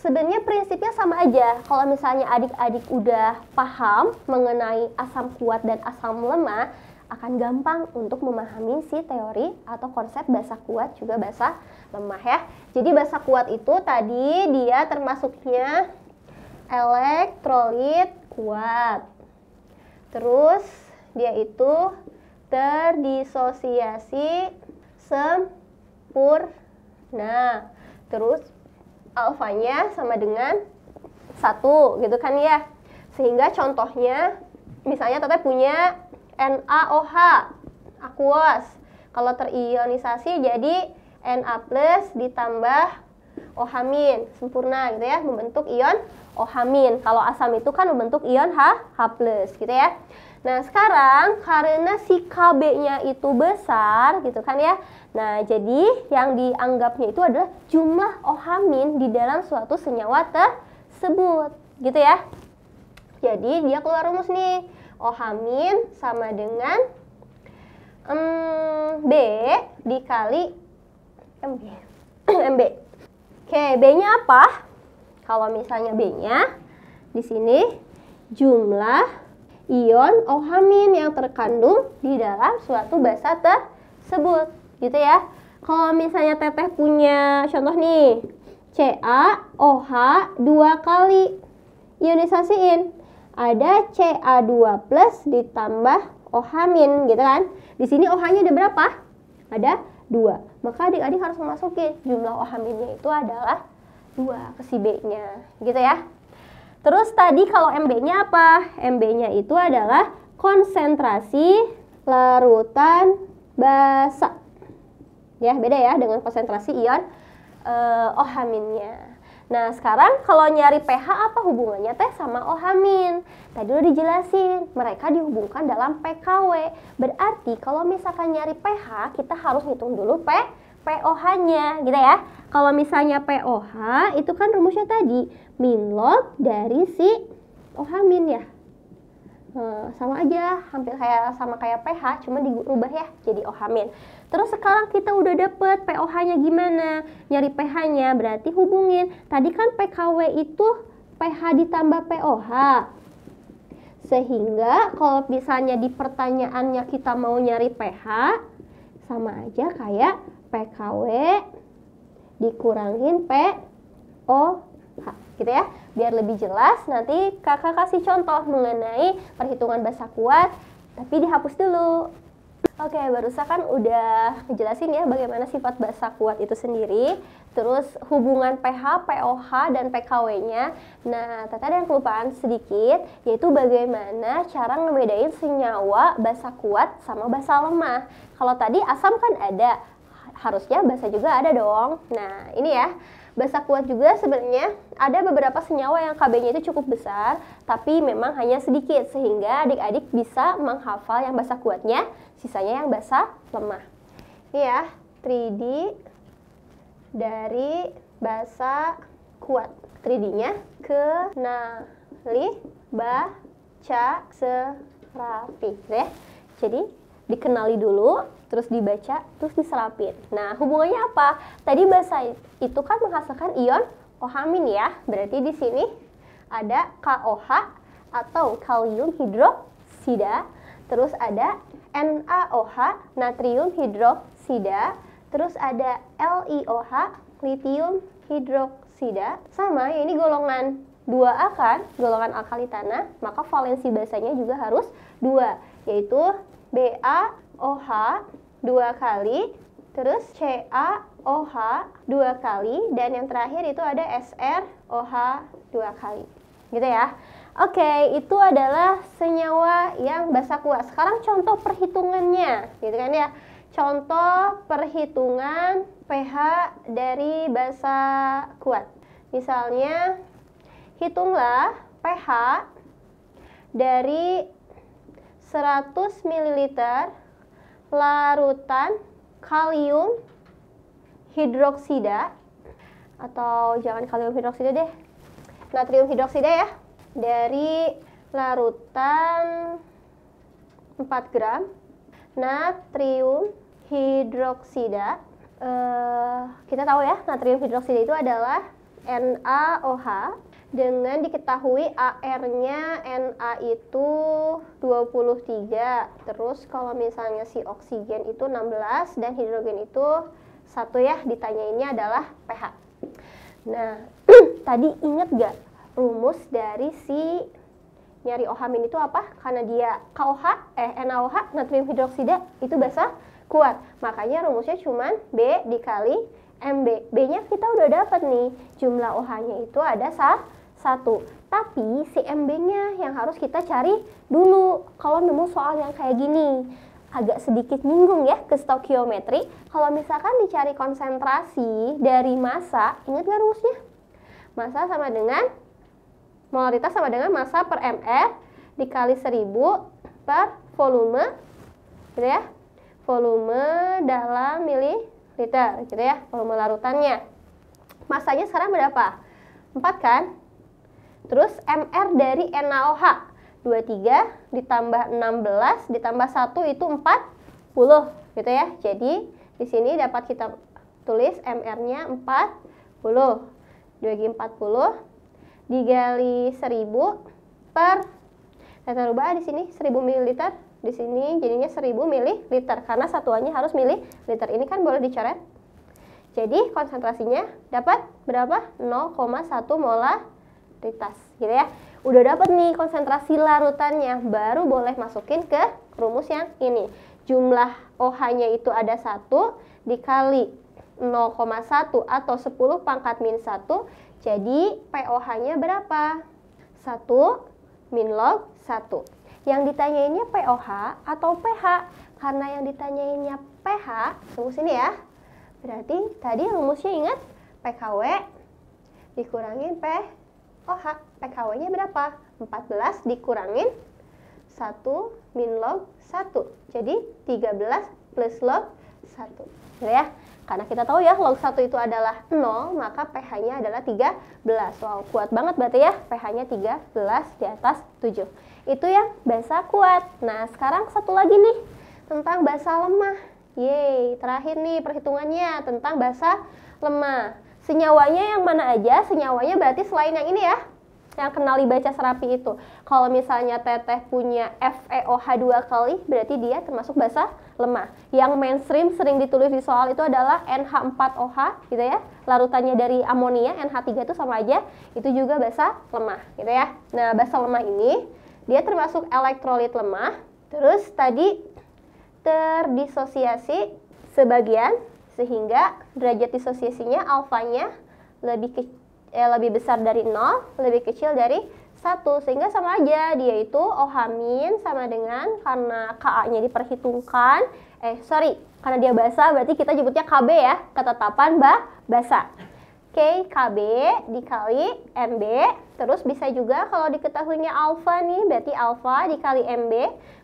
Sebenarnya prinsipnya sama aja. Kalau misalnya adik-adik udah paham mengenai asam kuat dan asam lemah, akan gampang untuk memahami si teori atau konsep basa kuat juga basa lemah ya. Jadi basa kuat itu tadi dia termasuknya elektrolit kuat. Terus dia itu terdisosiasi sempurna. Terus alfanya sama dengan satu gitu kan ya. Sehingga contohnya misalnya teteh punya NaOH aqueous. Kalau terionisasi jadi Na plus ditambah OH min sempurna gitu ya membentuk ion OH min kalau asam itu kan membentuk ion H H plus gitu ya Nah, sekarang karena si KB-nya itu besar gitu kan ya. Nah, jadi yang dianggapnya itu adalah jumlah ohamin di dalam suatu senyawa tersebut gitu ya. Jadi dia keluar rumus nih. Ohamin sama dengan um, B dikali MB. MB. Oke, B-nya apa? Kalau misalnya B-nya di sini jumlah ion ohamin yang terkandung di dalam suatu basa tersebut gitu ya kalau misalnya teteh punya contoh nih CaOH dua kali ionisasiin ada Ca2 plus ditambah OH min gitu kan di sini OH nya ada berapa? ada dua. maka adik-adik harus memasuki jumlah OH minnya itu adalah dua ke si B nya gitu ya Terus tadi kalau MB-nya apa? MB-nya itu adalah konsentrasi larutan basa. Ya, beda ya dengan konsentrasi ion uh, eh, nya Nah, sekarang kalau nyari pH apa hubungannya teh sama OH-? Tadi udah dijelasin, mereka dihubungkan dalam PKW. Berarti kalau misalkan nyari pH, kita harus hitung dulu P POH-nya, gitu ya. Kalau misalnya POH itu kan rumusnya tadi min log dari si OH min ya. Eh, sama aja, hampir kayak sama kayak pH, cuma diubah ya jadi OH min. Terus sekarang kita udah dapet POH-nya gimana? Nyari pH-nya berarti hubungin. Tadi kan PKW itu pH ditambah POH. Sehingga kalau misalnya di pertanyaannya kita mau nyari pH, sama aja kayak PKW dikurangin POH gitu ya biar lebih jelas nanti kakak kasih contoh mengenai perhitungan bahasa kuat tapi dihapus dulu Oke, okay, barusan kan udah ngejelasin ya bagaimana sifat bahasa kuat itu sendiri, terus hubungan pH, POH, dan PKW-nya. Nah, ada yang kelupaan sedikit, yaitu bagaimana cara ngebedain senyawa basa kuat sama basa lemah. Kalau tadi asam kan ada, harusnya basa juga ada dong. Nah, ini ya. Basah kuat juga sebenarnya ada beberapa senyawa yang KB-nya itu cukup besar, tapi memang hanya sedikit sehingga adik-adik bisa menghafal yang basah kuatnya, sisanya yang basah lemah. Ini ya, 3D dari basah kuat. 3D-nya kenali, baca, serapi, gitu ya. Jadi dikenali dulu terus dibaca, terus diserapin. Nah, hubungannya apa? Tadi basa itu kan menghasilkan ion OH- ya. Berarti di sini ada KOH atau kalium hidroksida, terus ada NaOH, natrium hidroksida, terus ada LiOH, litium hidroksida. Sama, ya ini golongan 2A kan, golongan alkali tanah, maka valensi basanya juga harus 2, yaitu BA OH dua kali, terus CaOH dua kali, dan yang terakhir itu ada SROH dua kali. Gitu ya. Oke, itu adalah senyawa yang basa kuat. Sekarang contoh perhitungannya, gitu kan ya. Contoh perhitungan pH dari basa kuat. Misalnya, hitunglah pH dari 100 ml larutan kalium hidroksida atau jangan kalium hidroksida deh natrium hidroksida ya dari larutan 4 gram natrium hidroksida eh, kita tahu ya natrium hidroksida itu adalah NaOH dengan diketahui AR-nya Na itu 23 terus kalau misalnya si oksigen itu 16 dan hidrogen itu satu ya Ditanya ini adalah pH nah tadi inget gak rumus dari si nyari ohamin itu apa? karena dia KOH, eh NaOH, natrium hidroksida itu basa kuat makanya rumusnya cuman B dikali MB B nya kita udah dapat nih jumlah OH nya itu ada satu satu. Tapi si MB-nya yang harus kita cari dulu kalau nemu soal yang kayak gini. Agak sedikit nyinggung ya ke stokiometri. Kalau misalkan dicari konsentrasi dari massa, ingat nggak rumusnya? Massa sama dengan molaritas sama dengan massa per mr dikali 1000 per volume gitu ya. Volume dalam mililiter gitu ya, volume larutannya. massanya sekarang berapa? 4 kan? Terus MR dari NaOH 23 ditambah 16 ditambah 1 itu 40 gitu ya. Jadi di sini dapat kita tulis MR-nya 40. 2 40 digali 1000 per kita rubah di sini 1000 ml di sini jadinya 1000 ml karena satuannya harus liter. Ini kan boleh dicoret. Jadi konsentrasinya dapat berapa? 0,1 molar prioritas gitu ya udah dapat nih konsentrasi larutannya baru boleh masukin ke rumus yang ini jumlah OH-nya itu ada satu dikali 0,1 atau 10 pangkat min 1 jadi POH-nya berapa? 1 min log 1 yang ditanyainnya POH atau pH karena yang ditanyainnya pH rumus ini ya berarti tadi rumusnya ingat PKW dikurangin PH OH, PKW-nya berapa? 14 dikurangin 1 min log 1. Jadi 13 plus log 1. Ya, karena kita tahu ya log 1 itu adalah 0, maka pH-nya adalah 13. Wow, kuat banget berarti ya pH-nya 13 di atas 7. Itu yang bahasa kuat. Nah, sekarang satu lagi nih tentang bahasa lemah. Yeay, terakhir nih perhitungannya tentang bahasa lemah. Senyawanya yang mana aja? Senyawanya berarti selain yang ini ya, yang kenali baca serapi itu. Kalau misalnya teteh punya FEOH dua kali, berarti dia termasuk basa lemah. Yang mainstream sering ditulis di soal itu adalah NH4OH gitu ya. Larutannya dari amonia NH3 itu sama aja, itu juga basa lemah gitu ya. Nah, basa lemah ini dia termasuk elektrolit lemah. Terus tadi terdisosiasi sebagian sehingga derajat disosiasinya alfanya lebih ke, eh, lebih besar dari 0, lebih kecil dari 1 sehingga sama aja dia itu ohamin sama dengan karena KA-nya diperhitungkan eh sorry karena dia basah berarti kita jemputnya KB ya ketetapan ba basah Oke, KB dikali MB, terus bisa juga kalau diketahuinya alfa nih, berarti alfa dikali MB.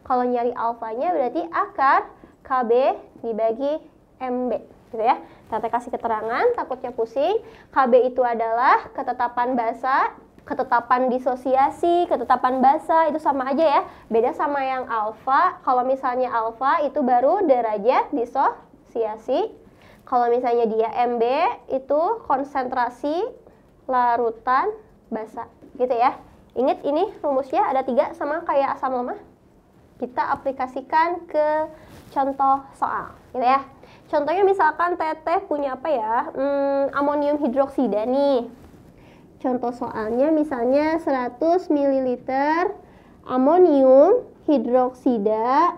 Kalau nyari alfanya berarti akar KB dibagi MB gitu ya. Tante kasih keterangan, takutnya pusing. KB itu adalah ketetapan bahasa, ketetapan disosiasi, ketetapan bahasa itu sama aja ya. Beda sama yang alfa. Kalau misalnya alfa itu baru derajat disosiasi. Kalau misalnya dia MB itu konsentrasi larutan bahasa gitu ya. Ingat ini rumusnya ada tiga sama kayak asam lemah. Kita aplikasikan ke contoh soal gitu ya. Contohnya misalkan teteh punya apa ya? Hmm, amonium hidroksida nih. Contoh soalnya misalnya 100 ml amonium hidroksida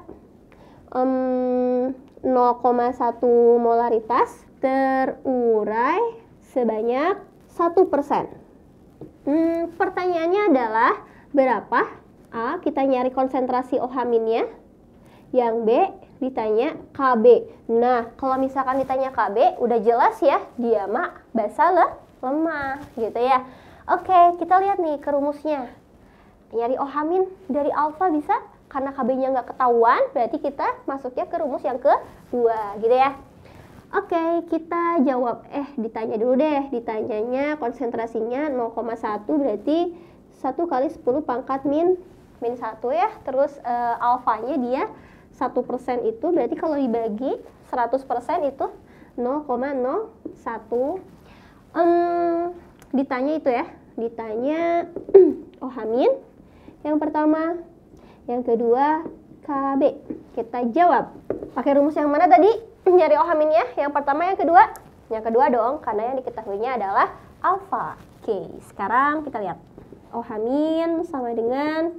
um, 0,1 molaritas terurai sebanyak 1%. Hmm, pertanyaannya adalah berapa? A. Kita nyari konsentrasi ohaminnya. Yang B, ditanya KB. Nah, kalau misalkan ditanya KB, udah jelas ya, dia mah basah le, lemah gitu ya. Oke, kita lihat nih kerumusnya. rumusnya. Nyari ohamin dari alfa bisa? Karena KB-nya nggak ketahuan, berarti kita masuknya ke rumus yang kedua gitu ya. Oke, kita jawab. Eh, ditanya dulu deh. Ditanyanya konsentrasinya 0,1 berarti 1 kali 10 pangkat min min 1 ya. Terus e, alfanya dia satu persen itu berarti kalau dibagi 100 itu 0,01 um, ditanya itu ya ditanya oh amin yang pertama yang kedua KB kita jawab pakai rumus yang mana tadi nyari oh amin ya yang pertama yang kedua yang kedua dong karena yang diketahuinya adalah alfa oke sekarang kita lihat oh amin sama dengan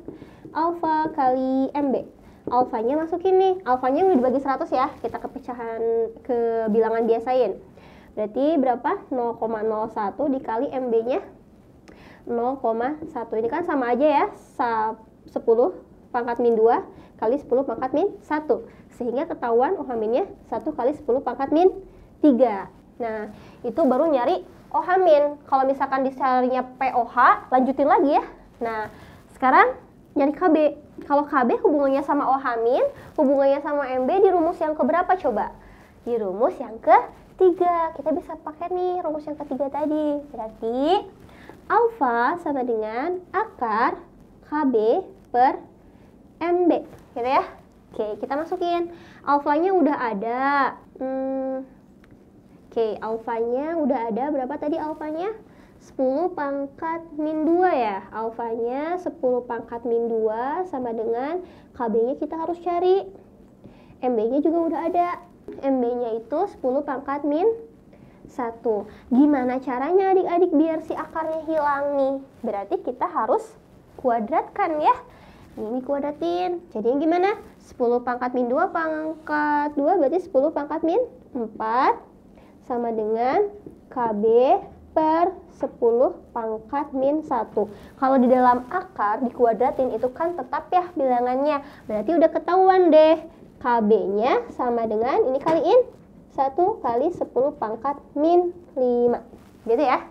alfa kali mb alfanya masukin nih. Alfanya udah dibagi 100 ya. Kita kepecahan ke bilangan biasain. Berarti berapa? 0,01 dikali MB-nya 0,1. Ini kan sama aja ya. 10 pangkat min 2 kali 10 pangkat min 1. Sehingga ketahuan OH-nya 1 kali 10 pangkat min 3. Nah, itu baru nyari OH-min. Kalau misalkan dicarinya POH, lanjutin lagi ya. Nah, sekarang nyari KB kalau KB hubungannya sama O hamin, hubungannya sama MB di rumus yang keberapa coba? Di rumus yang ketiga. Kita bisa pakai nih rumus yang ketiga tadi. Berarti alfa sama dengan akar KB per MB. Gitu ya. Oke, kita masukin. Alfanya udah ada. Hmm, Oke, alfanya udah ada. Berapa tadi alfanya? 10 pangkat min 2 ya. Alfanya 10 pangkat min 2 sama dengan KB-nya kita harus cari. MB-nya juga udah ada. MB-nya itu 10 pangkat min 1. Gimana caranya adik-adik biar si akarnya hilang nih? Berarti kita harus kuadratkan ya. Ini kuadratin. Jadi yang gimana? 10 pangkat min 2 pangkat 2 berarti 10 pangkat min 4 sama dengan KB per 10 pangkat min 1. Kalau di dalam akar dikuadratin itu kan tetap ya bilangannya. Berarti udah ketahuan deh. KB-nya sama dengan ini kaliin 1 kali 10 pangkat min 5. Gitu ya.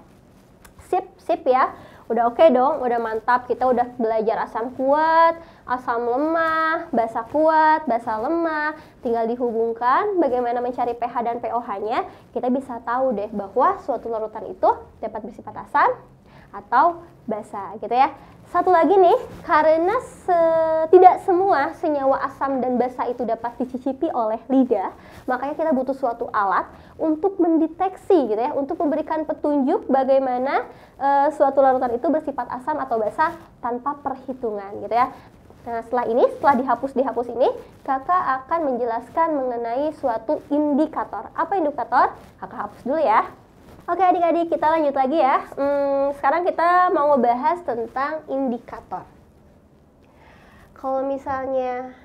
Sip, sip ya udah oke okay dong, udah mantap. Kita udah belajar asam kuat, asam lemah, basa kuat, basa lemah. Tinggal dihubungkan bagaimana mencari pH dan pOH-nya. Kita bisa tahu deh bahwa suatu larutan itu dapat bersifat asam atau basa gitu ya. Satu lagi nih, karena se tidak semua senyawa asam dan basa itu dapat dicicipi oleh lidah, makanya kita butuh suatu alat untuk mendeteksi gitu ya, untuk memberikan petunjuk bagaimana e, suatu larutan itu bersifat asam atau basa tanpa perhitungan gitu ya. Nah, setelah ini, setelah dihapus-dihapus ini, kakak akan menjelaskan mengenai suatu indikator. Apa indikator? Kakak hapus dulu ya. Oke adik-adik, kita lanjut lagi ya. Hmm, sekarang kita mau ngebahas tentang indikator. Kalau misalnya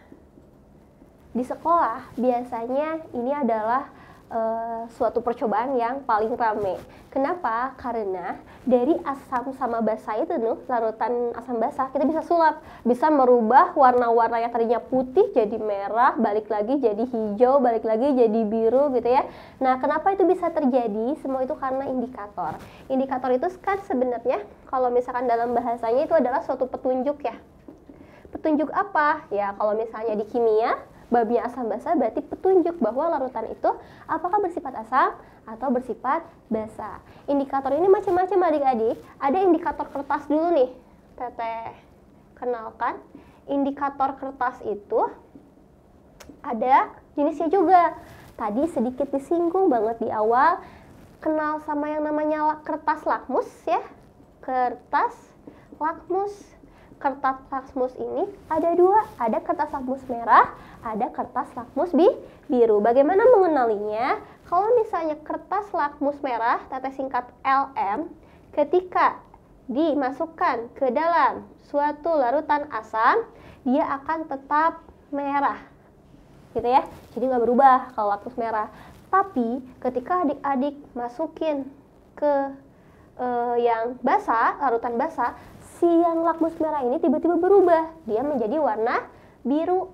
di sekolah, biasanya ini adalah uh, suatu percobaan yang paling rame. Kenapa? Karena dari asam sama basa itu nuh, larutan asam basah kita bisa sulap, bisa merubah warna-warna yang tadinya putih jadi merah, balik lagi jadi hijau, balik lagi jadi biru gitu ya. Nah, kenapa itu bisa terjadi? Semua itu karena indikator. Indikator itu kan sebenarnya kalau misalkan dalam bahasanya itu adalah suatu petunjuk ya. Petunjuk apa? Ya, kalau misalnya di kimia babnya asam basa berarti petunjuk bahwa larutan itu apakah bersifat asam atau bersifat basa. Indikator ini macam-macam adik-adik. Ada indikator kertas dulu nih. Teteh kenalkan indikator kertas itu ada jenisnya juga. Tadi sedikit disinggung banget di awal kenal sama yang namanya kertas lakmus ya. Kertas lakmus kertas lakmus ini ada dua, ada kertas lakmus merah, ada kertas lakmus bi biru. Bagaimana mengenalinya? Kalau misalnya kertas lakmus merah, tata singkat LM, ketika dimasukkan ke dalam suatu larutan asam, dia akan tetap merah. Gitu ya. Jadi nggak berubah kalau lakmus merah. Tapi ketika adik-adik masukin ke eh, yang basah, larutan basah, yang lakmus merah ini tiba-tiba berubah. Dia menjadi warna biru.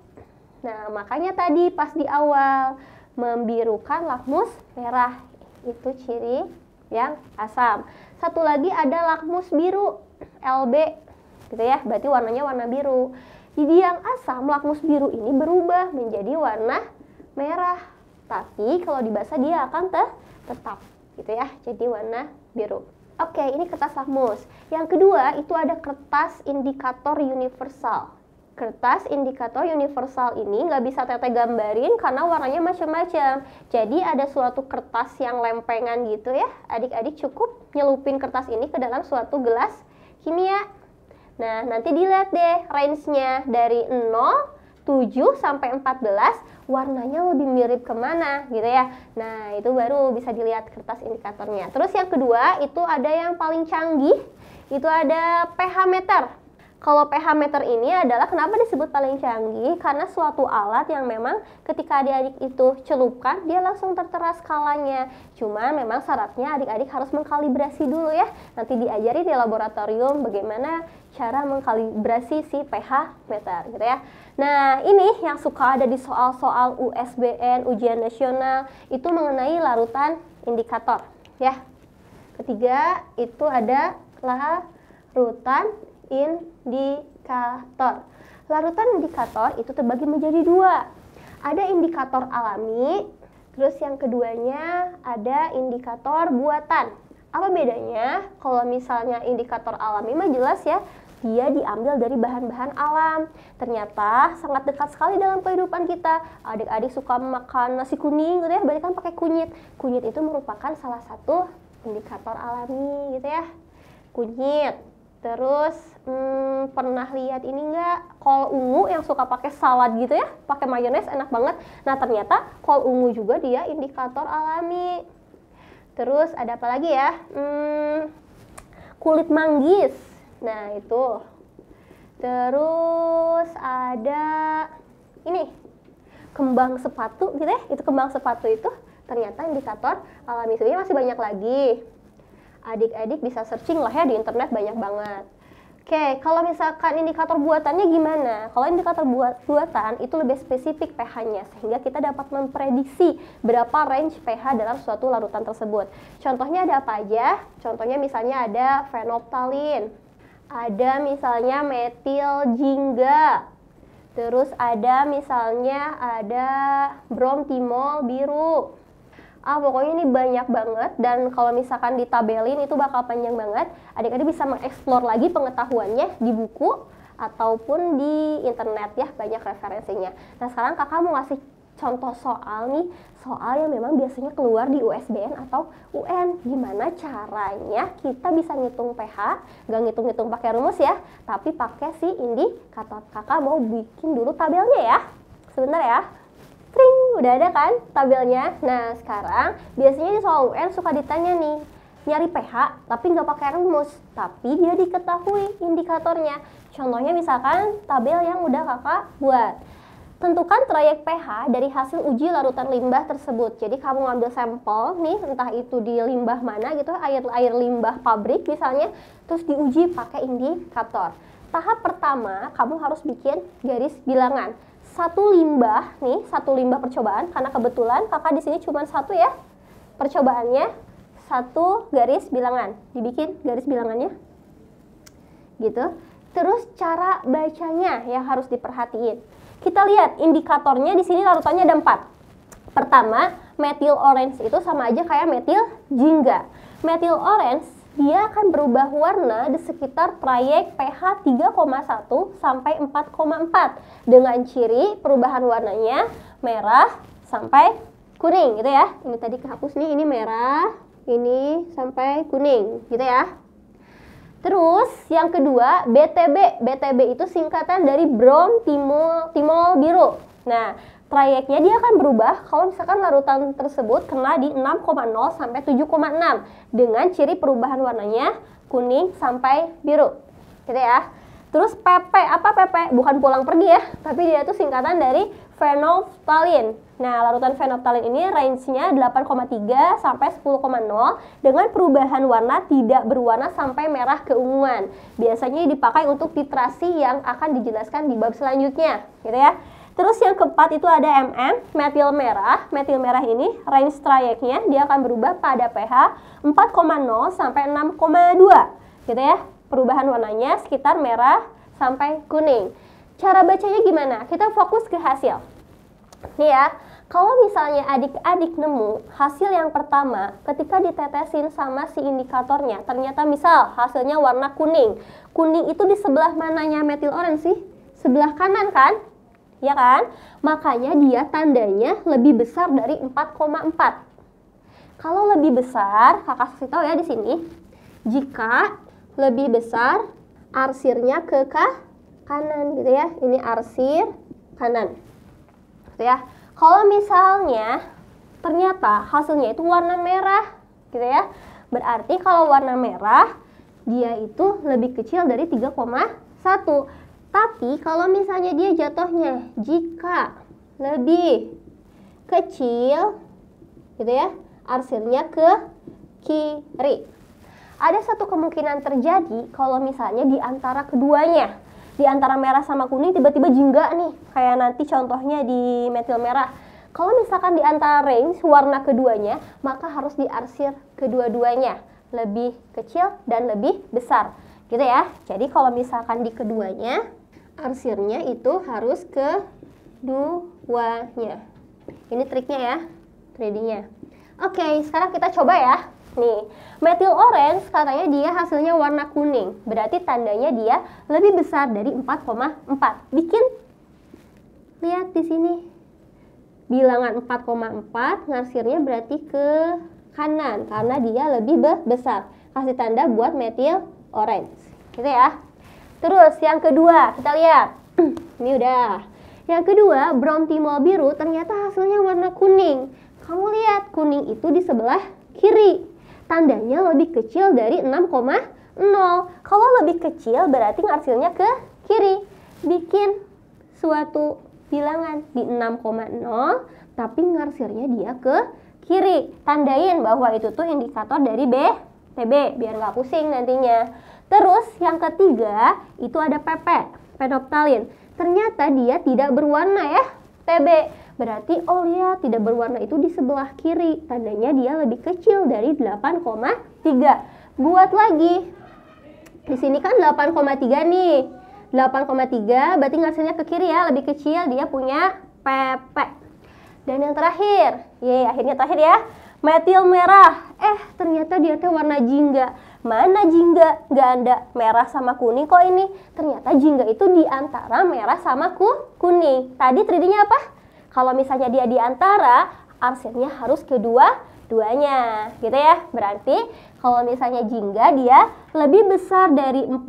Nah, makanya tadi pas di awal membirukan lakmus merah. Itu ciri yang asam. Satu lagi ada lakmus biru, LB. Gitu ya, berarti warnanya warna biru. Jadi yang asam, lakmus biru ini berubah menjadi warna merah. Tapi kalau dibasah dia akan te tetap gitu ya, jadi warna biru. Oke, ini kertas lakmus. Yang kedua itu ada kertas indikator universal. Kertas indikator universal ini nggak bisa teteh gambarin karena warnanya macam-macam. Jadi ada suatu kertas yang lempengan gitu ya. Adik-adik cukup nyelupin kertas ini ke dalam suatu gelas kimia. Nah, nanti dilihat deh range-nya dari 0, 7 sampai 14 warnanya lebih mirip kemana gitu ya nah itu baru bisa dilihat kertas indikatornya terus yang kedua itu ada yang paling canggih itu ada pH meter kalau pH meter ini adalah kenapa disebut paling canggih? Karena suatu alat yang memang ketika adik-adik itu celupkan, dia langsung tertera skalanya. Cuma memang syaratnya adik-adik harus mengkalibrasi dulu ya. Nanti diajari di laboratorium bagaimana cara mengkalibrasi si pH meter gitu ya. Nah, ini yang suka ada di soal-soal USBN, ujian nasional, itu mengenai larutan indikator ya. Ketiga, itu ada larutan indikator. Larutan indikator itu terbagi menjadi dua. Ada indikator alami, terus yang keduanya ada indikator buatan. Apa bedanya? Kalau misalnya indikator alami mah jelas ya, dia diambil dari bahan-bahan alam. Ternyata sangat dekat sekali dalam kehidupan kita. Adik-adik suka makan nasi kuning gitu ya, berarti kan pakai kunyit. Kunyit itu merupakan salah satu indikator alami gitu ya. Kunyit, terus hmm, pernah lihat ini nggak kol ungu yang suka pakai salad gitu ya, pakai mayones enak banget. Nah ternyata kol ungu juga dia indikator alami. Terus ada apa lagi ya? Hmm, kulit manggis. Nah itu. Terus ada ini kembang sepatu gitu ya. Itu kembang sepatu itu ternyata indikator alami. Sebenarnya masih banyak lagi adik-adik bisa searching lah ya di internet banyak banget. Oke, kalau misalkan indikator buatannya gimana? Kalau indikator buat buatan itu lebih spesifik pH-nya sehingga kita dapat memprediksi berapa range pH dalam suatu larutan tersebut. Contohnya ada apa aja? Contohnya misalnya ada fenolphthalein, ada misalnya metil jingga, terus ada misalnya ada bromtimol biru, ah pokoknya ini banyak banget dan kalau misalkan ditabelin itu bakal panjang banget adik-adik bisa mengeksplor lagi pengetahuannya di buku ataupun di internet ya banyak referensinya nah sekarang kakak mau ngasih contoh soal nih soal yang memang biasanya keluar di USBN atau UN gimana caranya kita bisa ngitung pH gak ngitung-ngitung pakai rumus ya tapi pakai si indikator kakak mau bikin dulu tabelnya ya sebentar ya udah ada kan tabelnya. Nah, sekarang biasanya di soal UN suka ditanya nih, nyari pH tapi nggak pakai rumus, tapi dia diketahui indikatornya. Contohnya misalkan tabel yang udah kakak buat. Tentukan trayek pH dari hasil uji larutan limbah tersebut. Jadi kamu ngambil sampel nih, entah itu di limbah mana gitu, air-air limbah pabrik misalnya, terus diuji pakai indikator. Tahap pertama, kamu harus bikin garis bilangan satu limbah nih, satu limbah percobaan karena kebetulan kakak di sini cuma satu ya percobaannya satu garis bilangan dibikin garis bilangannya gitu. Terus cara bacanya yang harus diperhatiin. Kita lihat indikatornya di sini larutannya ada empat. Pertama, metil orange itu sama aja kayak metil jingga. Metil orange ia akan berubah warna di sekitar proyek pH 3,1 sampai 4,4 dengan ciri perubahan warnanya merah sampai kuning gitu ya. Ini tadi kehapus nih, ini merah, ini sampai kuning gitu ya. Terus yang kedua BTB, BTB itu singkatan dari brom timol timol biru. Nah, trayeknya dia akan berubah kalau misalkan larutan tersebut kena di 6,0 sampai 7,6 dengan ciri perubahan warnanya kuning sampai biru. Gitu ya. Terus PP, apa PP? Bukan pulang pergi ya, tapi dia itu singkatan dari phenolphthalein. Nah, larutan phenolphthalein ini range-nya 8,3 sampai 10,0 dengan perubahan warna tidak berwarna sampai merah keunguan. Biasanya dipakai untuk titrasi yang akan dijelaskan di bab selanjutnya, gitu ya. Terus yang keempat itu ada MM, metil merah. Metil merah ini range trayeknya dia akan berubah pada pH 4,0 sampai 6,2 gitu ya. Perubahan warnanya sekitar merah sampai kuning. Cara bacanya gimana? Kita fokus ke hasil. Nih ya, kalau misalnya adik-adik nemu hasil yang pertama ketika ditetesin sama si indikatornya, ternyata misal hasilnya warna kuning. Kuning itu di sebelah mananya metil orange sih? Sebelah kanan kan? ya kan? Makanya dia tandanya lebih besar dari 4,4. Kalau lebih besar, kakak kasih tahu ya di sini. Jika lebih besar, arsirnya ke kanan gitu ya. Ini arsir kanan. Gitu ya. Kalau misalnya ternyata hasilnya itu warna merah gitu ya. Berarti kalau warna merah dia itu lebih kecil dari 3,1 tapi kalau misalnya dia jatuhnya jika lebih kecil gitu ya, arsirnya ke kiri. Ada satu kemungkinan terjadi kalau misalnya di antara keduanya, di antara merah sama kuning tiba-tiba jingga nih, kayak nanti contohnya di metil merah. Kalau misalkan di antara range warna keduanya, maka harus diarsir kedua-duanya, lebih kecil dan lebih besar. Gitu ya. Jadi kalau misalkan di keduanya arsirnya itu harus ke duanya. Ini triknya ya, tradingnya. Oke, sekarang kita coba ya. Nih, metil orange katanya dia hasilnya warna kuning. Berarti tandanya dia lebih besar dari 4,4. Bikin lihat di sini. Bilangan 4,4 ngarsirnya berarti ke kanan karena dia lebih besar. Kasih tanda buat metil orange. Gitu ya. Terus yang kedua, kita lihat. Ini udah. Yang kedua, brontimol biru ternyata hasilnya warna kuning. Kamu lihat, kuning itu di sebelah kiri. Tandanya lebih kecil dari 6,0. Kalau lebih kecil berarti hasilnya ke kiri. Bikin suatu bilangan di 6,0 tapi ngarsirnya dia ke kiri. Tandain bahwa itu tuh indikator dari B, TB biar nggak pusing nantinya. Terus yang ketiga itu ada PP, pedoptalin. Ternyata dia tidak berwarna ya, TB. Berarti oh ya tidak berwarna itu di sebelah kiri, tandanya dia lebih kecil dari 8,3. Buat lagi, di sini kan 8,3 nih. 8,3 berarti hasilnya ke kiri ya, lebih kecil dia punya PP. Dan yang terakhir, ye akhirnya terakhir ya, metil merah. Eh, ternyata dia teh warna jingga mana jingga Gak ada merah sama kuning kok ini ternyata jingga itu diantara merah sama ku kuning tadi 3 apa kalau misalnya dia diantara, antara arsennya harus kedua duanya gitu ya berarti kalau misalnya jingga dia lebih besar dari 4,0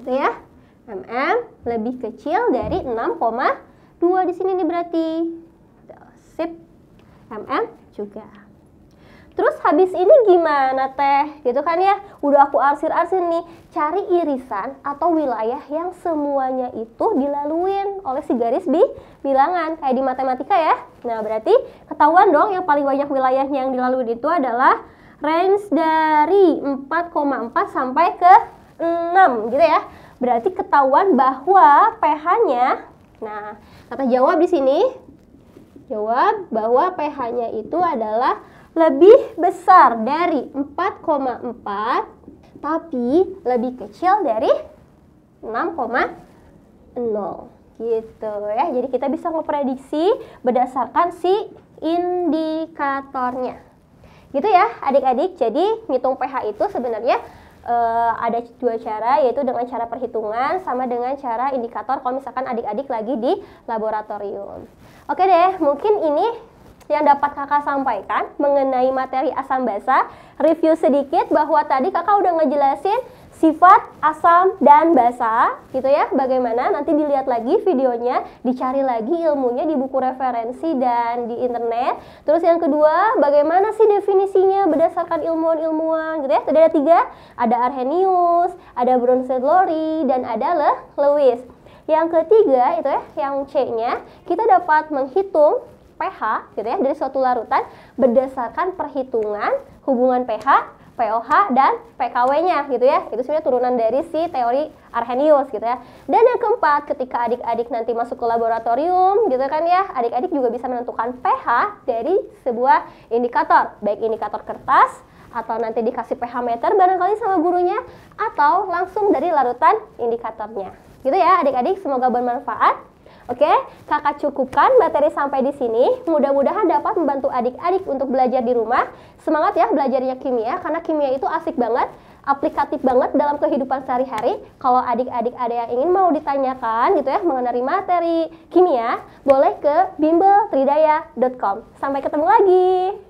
gitu ya mm lebih kecil dari 6,2 di sini nih berarti sip mm juga Terus habis ini gimana teh? Gitu kan ya, udah aku arsir-arsir nih. Cari irisan atau wilayah yang semuanya itu dilaluin oleh si garis b bilangan. Kayak di matematika ya. Nah berarti ketahuan dong yang paling banyak wilayah yang dilalui itu adalah range dari 4,4 sampai ke 6 gitu ya. Berarti ketahuan bahwa pH-nya, nah kata jawab di sini, jawab bahwa pH-nya itu adalah lebih besar dari 4,4 tapi lebih kecil dari 6,0 gitu ya. Jadi kita bisa memprediksi berdasarkan si indikatornya. Gitu ya, adik-adik. Jadi ngitung pH itu sebenarnya uh, ada dua cara yaitu dengan cara perhitungan sama dengan cara indikator kalau misalkan adik-adik lagi di laboratorium. Oke deh, mungkin ini yang dapat kakak sampaikan mengenai materi asam basa. Review sedikit bahwa tadi kakak udah ngejelasin sifat asam dan basa gitu ya bagaimana nanti dilihat lagi videonya dicari lagi ilmunya di buku referensi dan di internet terus yang kedua bagaimana sih definisinya berdasarkan ilmuwan-ilmuwan gitu ya tadi ada tiga ada Arrhenius ada Bronsted Lowry dan ada Le Lewis yang ketiga itu ya yang C nya kita dapat menghitung pH gitu ya dari suatu larutan berdasarkan perhitungan hubungan pH POH dan PKW-nya gitu ya. Itu sebenarnya turunan dari si teori Arrhenius gitu ya. Dan yang keempat, ketika adik-adik nanti masuk ke laboratorium gitu kan ya, adik-adik juga bisa menentukan pH dari sebuah indikator, baik indikator kertas atau nanti dikasih pH meter barangkali sama gurunya atau langsung dari larutan indikatornya. Gitu ya adik-adik, semoga bermanfaat. Oke, kakak cukupkan materi sampai di sini. Mudah-mudahan dapat membantu adik-adik untuk belajar di rumah. Semangat ya belajarnya kimia, karena kimia itu asik banget, aplikatif banget dalam kehidupan sehari-hari. Kalau adik-adik ada yang ingin mau ditanyakan gitu ya mengenai materi kimia, boleh ke bimbeltridaya.com. Sampai ketemu lagi.